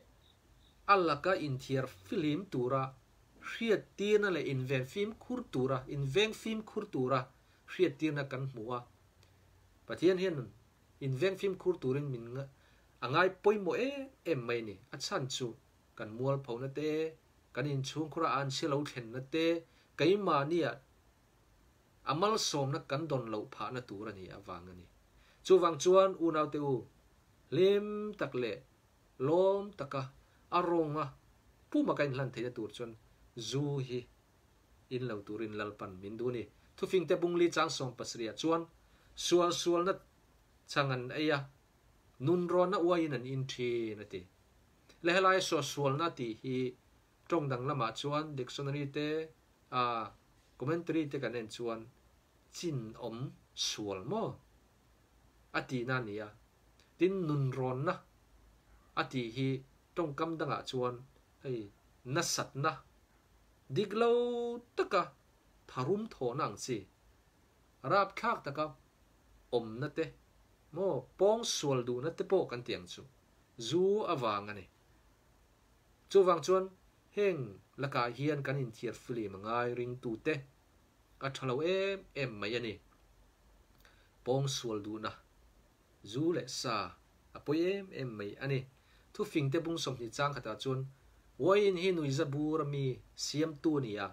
อัลละก็อินเทียร์ฟิลิมตูระเรียดตีนั่นแหละอินเวนฟิล์มคูร์ตูระอินเวนฟิล์มคูร์ตูระเรียดตีนักกันหัวปะเทศยเฮนนั่นอินเวนฟิล์มคูร์ตูรินมินงอ่างไ่ปอยโมเอเอ็มไม่นี่อัดสย์จูกันมัวเผานาเตะกันอินชุงคราอันเชลเอาเทนนาเตไกมาเนี่ยอามัลสมนักกันดนเหลาผานาตูระนี่อวังนี่จูวังจวนอูนาเตอเล่มตักเละล้มตะกะอารมณ์อะผู้มากันหลังเทียตูรจน zu hi in lo turin lalpan min du ni thu fing te bung li chang song pasria chuan sual sual na changan aya nun ro na uain an in thi na ti lehelai so sual na ti hi trong dang lama chuan dictionary te a commentary te kan en chuan chin om sual mo ati na nia tin nun ron na ati hi trong kam danga chuan hei na sat na dig lo taka tharum thổ năng si rap khak taka om na te mo pong sual du na te po kan tiang chu zu awang ani chu vang chuan heng laka hiền kan in thier mà ngay ring tu te a thalo em em mai ani pong sual du na zu le sa apoi em em mai ani thu fing te bung som ni chang khata chuan in hi nui zabur mi siam tu ni a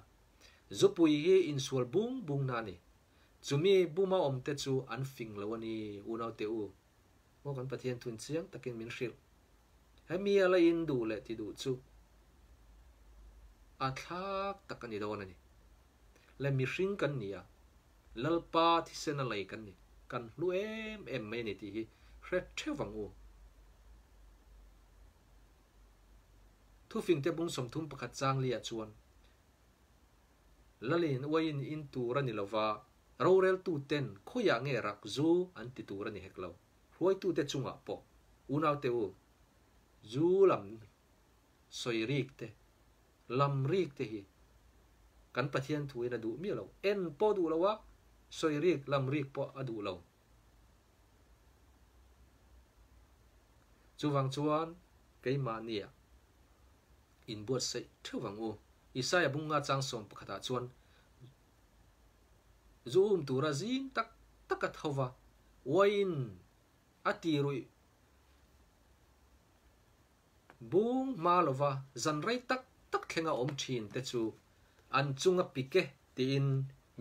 zupui hi in sual bung bung na ni chumi buma om te chu an fing lo ni unau te u mo kan pathian thun chiang takin min hril he mi ala in du le ti du chu a thlak takani don ani le mi hring kan ni a lalpa thi sen a lai kan ni kan hlu em em mai ni ti hi hre thewangu thu phình te bung som thum pakhat chang li a chuan lalin wain in tu rani lova ro rel tu ten khoya nghe rak zu anh ti tu rani lâu huai tu te chunga po unaw te u zu lam soi rik te lam rik te hi kan pathian thuin adu mi lâu en po du lo wa soi rik lam rik po adu lo chu wang chuan cây mà nia in buat se thu wang u isaya bunga chang som pakhata chuan zoom tu ra zing tak tak a thowa wain ati rui bung malova zan rai tak tak thenga om thin te chu an chunga pike ti in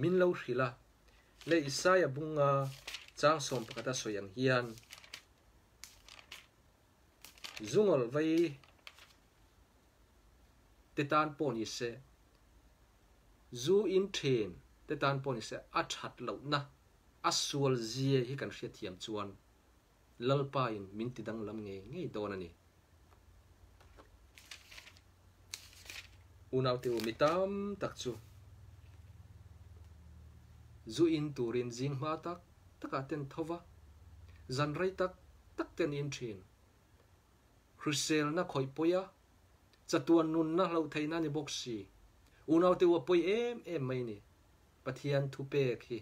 min lo hrila le isaya bunga chang som pakhata soyang hian zungol vai te tan po ni se zu in thin te tan po ni se a that lo na a sual zia hi kan hria thiam chuan pa in min ti dang nghe nge nge don ani unaw te mi tam tắc chu zu in rin zing ma tắc tắc taka tên thova zan rai tắc tắc tên in thin hrusel na khoi poya จะตัวนุนนักเราไทยนั่นบ็อกซีอุณเอาตัวปอยเอ็มเอ็มไม่นี่ปะเทียนทุเปกี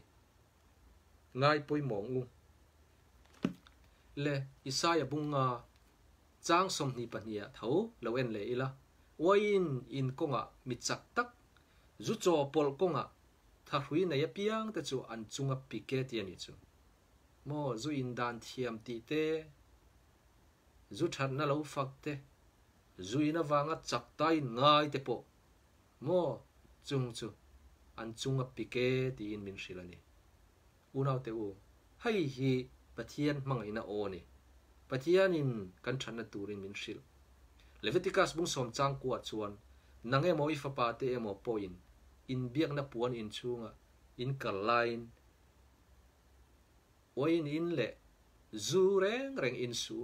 ง่ายปอยหมองอุเลอิสายบุงอาจ้างสมนีปเนียเท่าเราเอ็นเลยละว่าอินอินกงอ่ะมิจักตักจุดจอปอลกงอ่ะถ้าหุยในเปียงแต่จูอันจุงอ่ะปีเกตียนี่จูมอจูอินดานเทียมตีเตจุดทันนั่นเราฟักเต zuina vanga chaktai ngai te po mo chung chu an chunga pike tiin in min shilani unaw te u hai hi pathian mangaina o ni pathian in kan thana turin min shil leviticus bung som chang kwa chuan nange mo ifapa emo e poin in biak na puan in chunga in kalain oin in le zu reng reng in su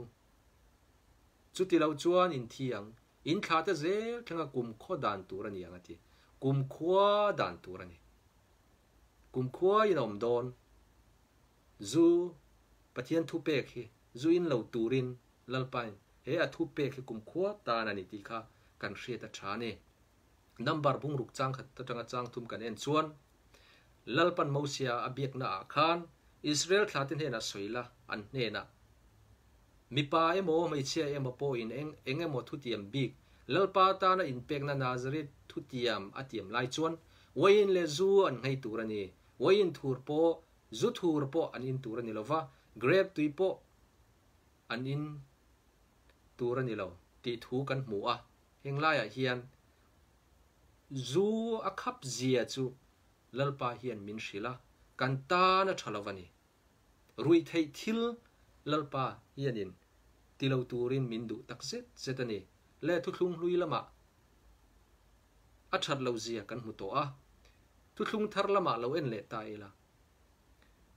จุดที่เราจวนอินทียงอินขาดเจลทั้งกุมข้อด่านตัวนี้ยังไงทีกุมข้อด่านตัวนี้กุมข้อยนอมโดนจูปะเทีนทุเปกฮีจูอินเราตูรินลลไปเฮอทุเปกฮีกุมข้อตานันติค่ะกันเชียตชาเน่นัมบาร์บุงรุกจังขัดจังจังทุ่มกันเอ็นชวนลลปันมอเยียอเบียกนาอคานอิสราเอลขาดิห็นนะสวยละอันเน่นะ mipa emo hmeichhia emo po in eng engemaw thutiam bik lalpa tana in pekna nazareth thutiam atiam lai chuan wain le zu an ngei tur ani wain thur po zu thur po an in tur ani lova grab tui po an in tur ani lo ti thu kan hmu a heng lai a ah hian zu a khap zia chu lalpa hian min hrila kan ta na thalovani rui thei thil ลลปาเฮียนินตีเราตูรินมินดุตักเซตเซตันีเละทุทลุงลุยละมาอัชัดเราเสียกันหุตโตอทุทลุงทารละมาเราเอ็นเลตายละ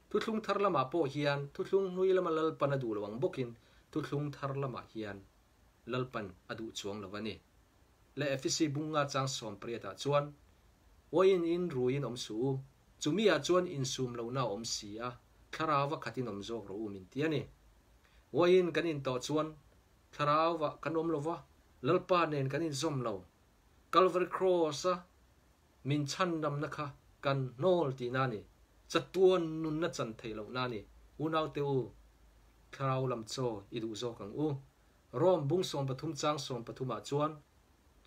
ทุทลุงทารละมาโปเฮียนทุทลุงลุยละมาลลปันอดูระวังบกินทุทลุงทารละมาเฮียนลลปันอดูจวงละวันนี้และเอฟซีบุงอาจังสอนเปรียตาจวนวัยนินรู้ยินอมสูจุมีอาจวนอินซูมเราหน้าอมเสียคาราวะคัดินอมโจกรูมินเทียนีวัยนกันอินต่อชวนทาราวะกันอมลวะลลปานเนนกันอินซอมเลวกัลเวอร์ครอสะมินชันดำนะคะกันนอลตีนานี่จะตัวนุนนัจันเทลนานี่อุนเอาเตวทาาวลำโซอิดูโซกังอูร่มบุ้งส่งปฐุมจางส่งปฐุมาชวน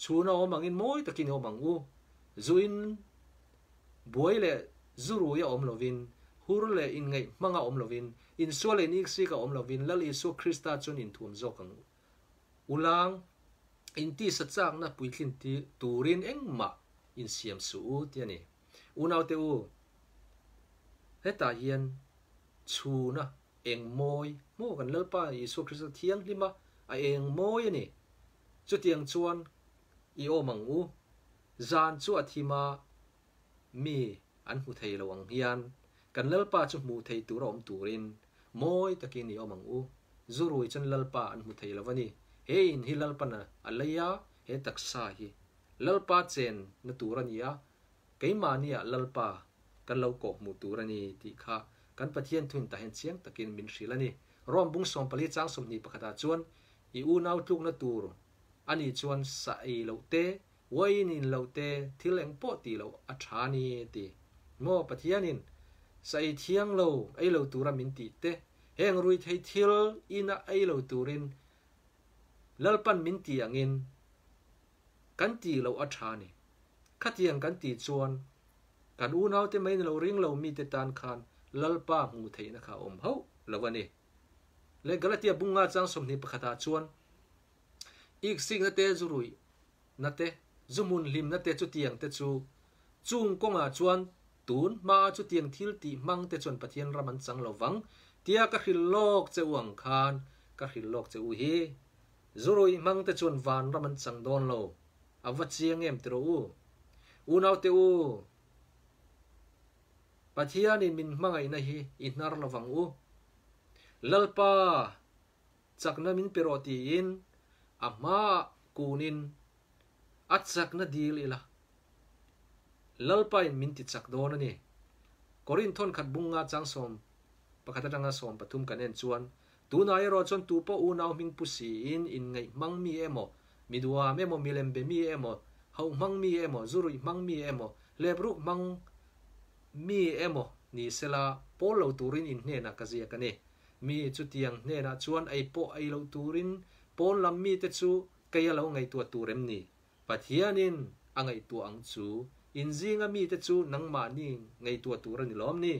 ชวนเอามังอินมวยตะกินเอามังอูจุนบวยเลจูรุยอมลวินฮูรเลอินไงมังอมลวิน in sual in cả ông ka om lo vin lal isu krista chun in thum zo kang ulang in ti sa chang na pui thlin ti rin eng ma in siam su u nè u eh. unaw te u heta hian chu na eng moi mo kan lal pa isu krista thiang lima a eng moi ani chu tiang chuan i o mang u zan chu athima mi an hu thei lo ang hian kan pa chu mu thei tu rom turin มยตะกินี่อมังอูจูรุยจนลลปาอันหุทัยละวันีเฮินฮิลลปานะอัลเลียเฮตักซาฮีลลปาเจนนตูรันยาเกมานี่ลลปากันเลาโกมุตูรันีติคากันปะเทียนทุนตะเห็นเชียงตะกินมินชีละนี่รอมบุงสองปลิจังสมนีประกาศชวนอีอูนาวจุกนตูรอันนี้ชวนสัยเลวเตวัยนินเลวเตทิลเองโปตีเลวอัชานีตีโมปะเทียนิน sai thiang lâu, ai lâu tu ra min ti te heng rui thei thil ina ai lâu tu rin lalpan min ti in, cắn ti lo a cha nè, kha tiang cắn ti chuan cắn u nau te mai lo ring lo mi te tan khan lalpa mu thấy na kha om nè, ho lawani le galatia bunga chang somni pakhata chuan ik sinh na te zurui na te zumun lim na te chu tiang te chu chung konga chuan ตูนมาจุดเตียงทิลตีมังแต่ชนปะเทียนรามันสังเลวังเตียกะขิลโลกจะอวงคานกะขิลโลกจะอุเฮจรุยมังแต่ชนวานรามันสังโดนโลอวัดเชียงเอ็มตรูอูนาวเตอูปะเทียนินมินมังไงนะฮีอินนารหลวังอูลลปาจากนั้นมินเปโรตีอินอามากูนินอัดจากนั้นดีลีละ lalpain minti chakdon ni korinton katbunga changsom pakhatangsom patum kan en chuan tu nai ro chon tu po u nau ming pusi in in ngai mangmi emo midua me mo milem be mi emo hau mangmi emo zuri mangmi emo lebru mang mi emo ni sela polo turin in hne na ka ji a ka ni mi chutian hne na chuan ai po ai lo turin pon lang mi te chu kai alo ngai tu a turem ni pathian in a n g a tu ang c h inzinga mi te chu nangma ni ngei tua tur ni lom ni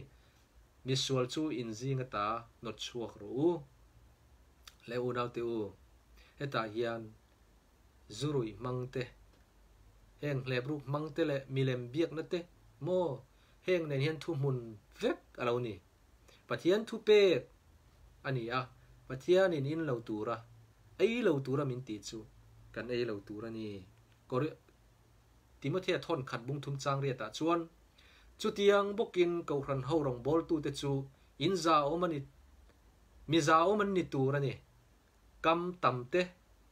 mi sual chu inzinga ta not chuak ro u le u nau te u heta hian zurui mangte heng mang te le milem biak na te mo heng nen hian thu mun vek alo ni pathian thu pe ani a pathian in in lo tura ei lo tura min ti chu kan ei lo tura ni ทีมเทียทอนขัดบุ้งทุมจางเรียตาชวนจุดยังบกินเกาครันเฮารองบอลตูเตจูอินซาโอมันิมิซาโอมันนิตูรันนี่กำตำเต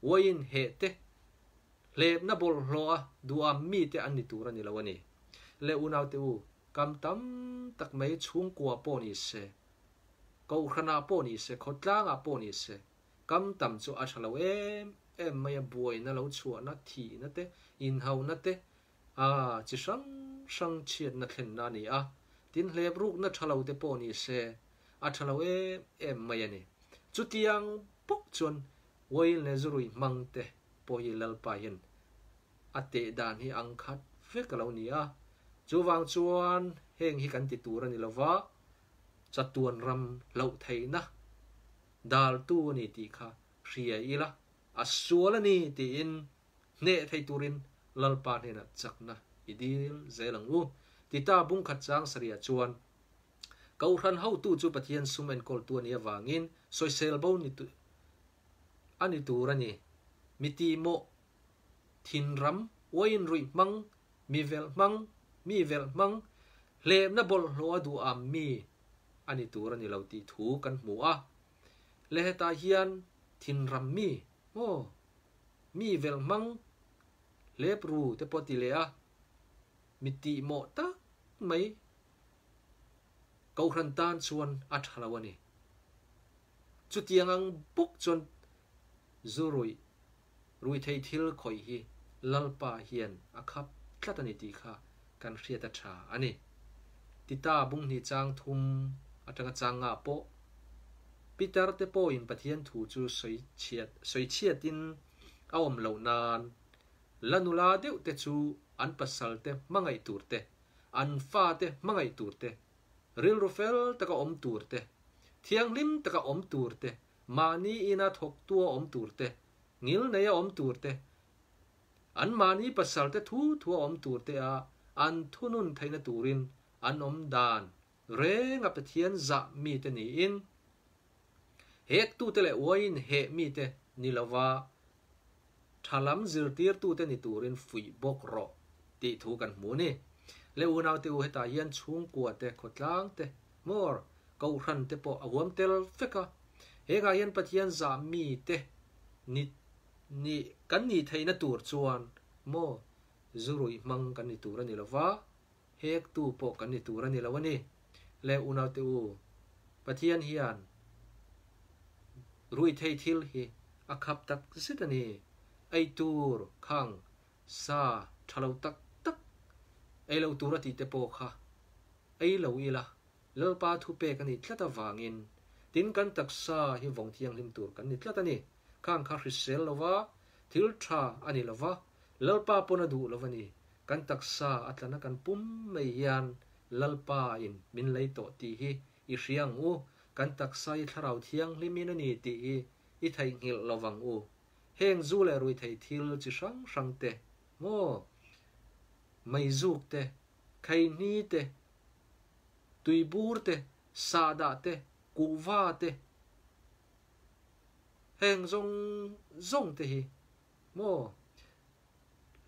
วัยินเฮเตเล็บนับบอลโลอะดูอามีเตอันนิตูรันนี่ละวันนีเลอุนาวเตอูกำตำตักไม่ช่วงกัวปนิเสกอุคนาปนิเสขดล้างอปนิเสกำตำจูอาชลาวเอ็มเอ็มไม่บวยนะเราชัวนัดทีนัะเตอินเฮานัะเตอาจิสังสังเชียนนักเห็นนานี่อาะดินเล็บรุกนัทเลาเดปอนี่เสอาทเลาเอเอ็มไม่เนี่ยจุดยังปกจนวัยเลนจุรุยมังเตปอยเลลปายินอาเตดานฮีอังคัดเฟกเลานี่อ่ะจู่วังจวนเฮงฮีกันติดตัวรันี่ละวะจัดตัวนรำเลาไทยนะดาลตัวนี่ตีค่ะเสียอีละอาสัวละนี่ตีอิน เนไทยตุรินลลปานเนจักนะอิดีลเจลังอูติตาบุงขัดจังสริยชวนเขาหันเฮาตู้จูปียนซุมเอ็นกอลตัวนี้วางินซอยเซลบูนี่ตอันิตูรันีมีตีโมทินรัมวัยนรุ่มมังมีเวลมังมีเวลมังเลมนบอลรอดูอามมีอันิตูรันีเราตีถูกันหมัวเลหตาเฮียนทินรัมมีโอ้มีเวลมังเล็บรูแต่ปติเลียมิติโมตาไม่เกาครันตานชวนอัตลาวนี่จุดยังอังบุกจนจุรุยรุยไทยทิลคอยฮีลลปาเฮียนอาคับคลาตันิตีค่ะการเรียตชาอันนี้ติตาบุงนี่จางทุมอาจจะจางอาโปปีตาร์เตโปอินปะเทียนถูจูสวยเฉียดสวยเฉียดอินเอาอมเหล่านาน lanula deuh te chu an pasalte mangai turte an fa te mangai turte ril rufel taka om turte thiang lim taka om turte mani ina thok tua om turte ngil neya om turte an mani pasalte thu thua om turte a an thunun thaina turin an om dan re nga pathian za mi te ni in hek tu te le oin he mi te nilawa ถลำมจิเตีรตู้เตนิตูรินฟุยบกรอติถูกันหมูนี่เลวนาติวเ้ตาเยันชุงกัวเตขดล้างเตมอร์การันเตปออวมเตลฟิกะเฮกายันปัจยันสามีเตนินี่กันนี่ไทยนัตูร์ชวนมอจุรุยมังกันนิตูรันิลวะเฮกตูปอกันนิตูรันิลวะนี่เลวนาวติวปัจยันเฮียนรุยไทยทิลฮีอักขับตักสิตานีไอตูร์ขังซาทะเลตักตักไอเลาตูระติเตปโอค่ะไอเลาอีละเลปาทูเปกันนี่ทัตวางินตินกันตักซาฮิวงที่ยังลิมตูร์กันนี่ทัตานี่ขังคาริเซลลาวาทิลชาอันนี้ลาวาเลปาปนัดูลาวานี่กันตักซาอัตลนักันปุ่มไม่ยันเลปาอินมินไลโตตีฮีอิสชียงอูกันตักซาอิทราวเทียงลิมินันนี่ตีอิทัยหิลลวังอู heng zu le rui thai thil chi sang sang te mo mai zuk te khai ni te tui te sa te ku te heng zong zong te hi mo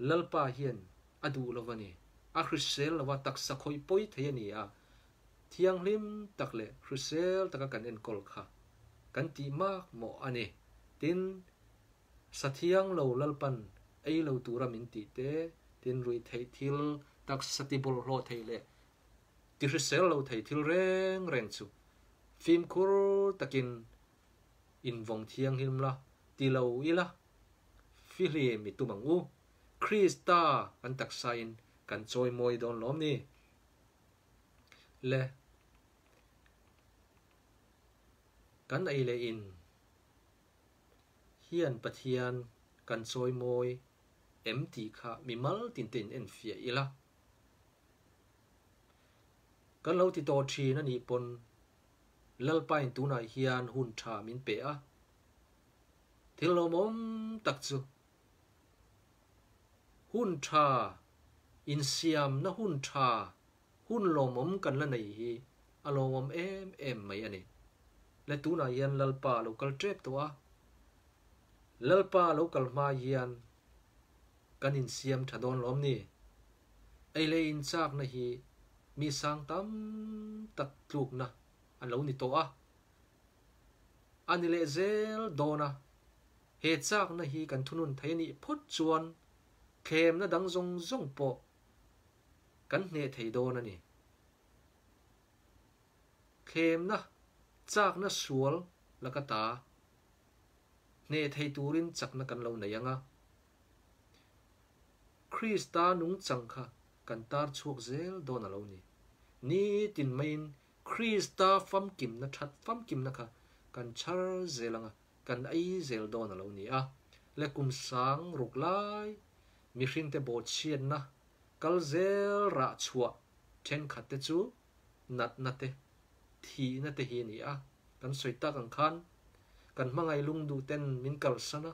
lalpa hien adu lo ni a khrisel wa tak sa khoi poi thai ni a thiang lim tak le khrisel taka kan en kol kha kan ti ma mo ane tin sa thiang lo lalpan ei lo ra min ti te tin rui thei thil tak sati bol hlo thei le ti hrisel lo thei thil reng reng chu phim khur takin in vong thiang him la ti lo i la phi hri e mi tu mang u krista an tak sain kan choi moi don lom ni le kan ei le in ฮียนปะเทียนกันซอยมอยเอ็มตีค่ะมีมัลตินตินเอ็นเฟียอีละกันเราดต่อตชีนั่นอีปนลลไปตัวนายเฮียนหุ่นชามินเปะที่เรามอมตักจุหุ่นชาอินเซียมนะหุ่นชาหุ่นลมอมกันละในฮีอารมณ์เอ็มเอ็มไม่อันนี้และตัวนายเฮียนลลปาลูกกระเจ็บตัว lalpa lo kalma yian kanin siam thadon lom ni ai na hi mi tam tat an lo ni to a anile zel dona he chak na hi kan thunun thaini phut chuan khem na dang zong zong po kan hne thei ni khem na chak na suol lakata ta เนไทตูรินจักนักกันเราไหนยังอ่ะคริสตานุงจังค่ะกันตาชวกเซลโดนเรานี่นี่ตินไม่นคริสตาฟัมกิมนะชัดฟัมกิมนะคะกันชาร์เซลังะกันไอเซลโดนเรานี่อ่ะและกุมสังรุกไลมีชินเตโบเชียนนะกัลเซลระชัวเช่นขัดเตจูนัดนัดเตทีนัดเตฮีนี่อ่ะกันสวยตากันคัน kan mangai lung du ten min kal sana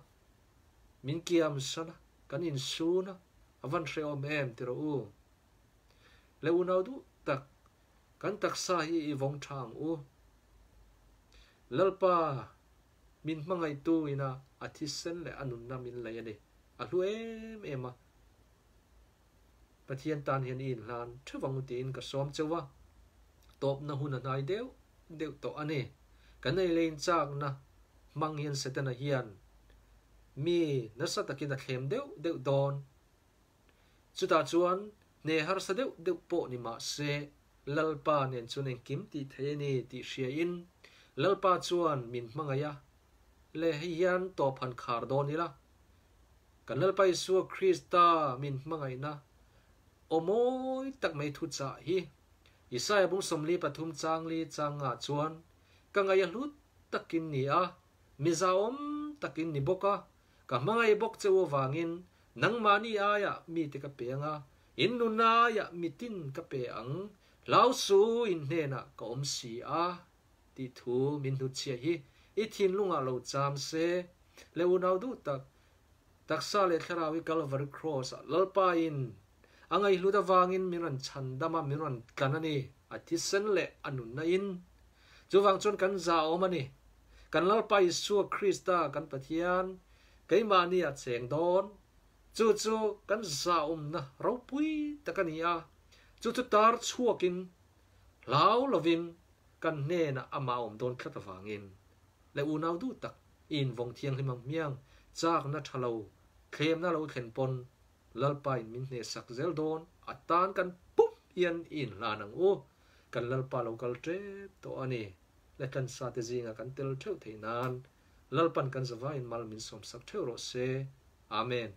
min kiam sana kan in su na avan re om em tiro u le u nau du tak kan tak sa hi i vong thang u lalpa min mangai tu ina athi sen le anun na min lai ani a lu em em a pathian tan hian in hlan thawang tin ka som chewa top na hun a nai deu deu to ane kan nei lein chak na mang hian setena hian mi nasa takin a thlem deuh deuh dawn chuta chuan ne har sa deuh deuh pawh ni ma se lalpa nen chuan en kim ti thei ni ti hria in lalpa chuan min hmangaya le hian to phan khar dawn ni la kan lalpa isu krista min hmangai na omoi tak mai thu cha hi isai bung somli pathum changli changa chuan kangaya hlut takin ni a mizaom takin ni boka ka mangai bok chewo wangin nang mani aya mi te ka penga in nu na ya mi tin ka pe ang lao su in hne na ah ka om si a ti thu min nu chia hi i thin lunga ah lo cham se le u nau du tak taksa le kharawi calvary cross ah. lalpa in angai hluda wangin miran chandama miran kanani ati sen le anun na in chuwang chon kan za om ani กันลลไปสัวคริสต์กันปะเทียนกมานี่อาเสียงโดนจู่จกันสาอมนะเราปุยตะกันนี่อ่ะจู่จู่ตาร์่ัวกินลาวลวินกันเน่นะอามาอมโดนคลับฟางินและอูนาวดูตักอินวงเทียงให้มังเมียงจากนัทเลาเคลมนะเราเข็นปนลลไปมินเนสักเซลโดนอัตานกันปุ๊บเอียนอินลานังโอกันลลปเรากลเจตตัวนี้ le kan zi nga kan tel theu nan lal kan zawain mal min som sak se amen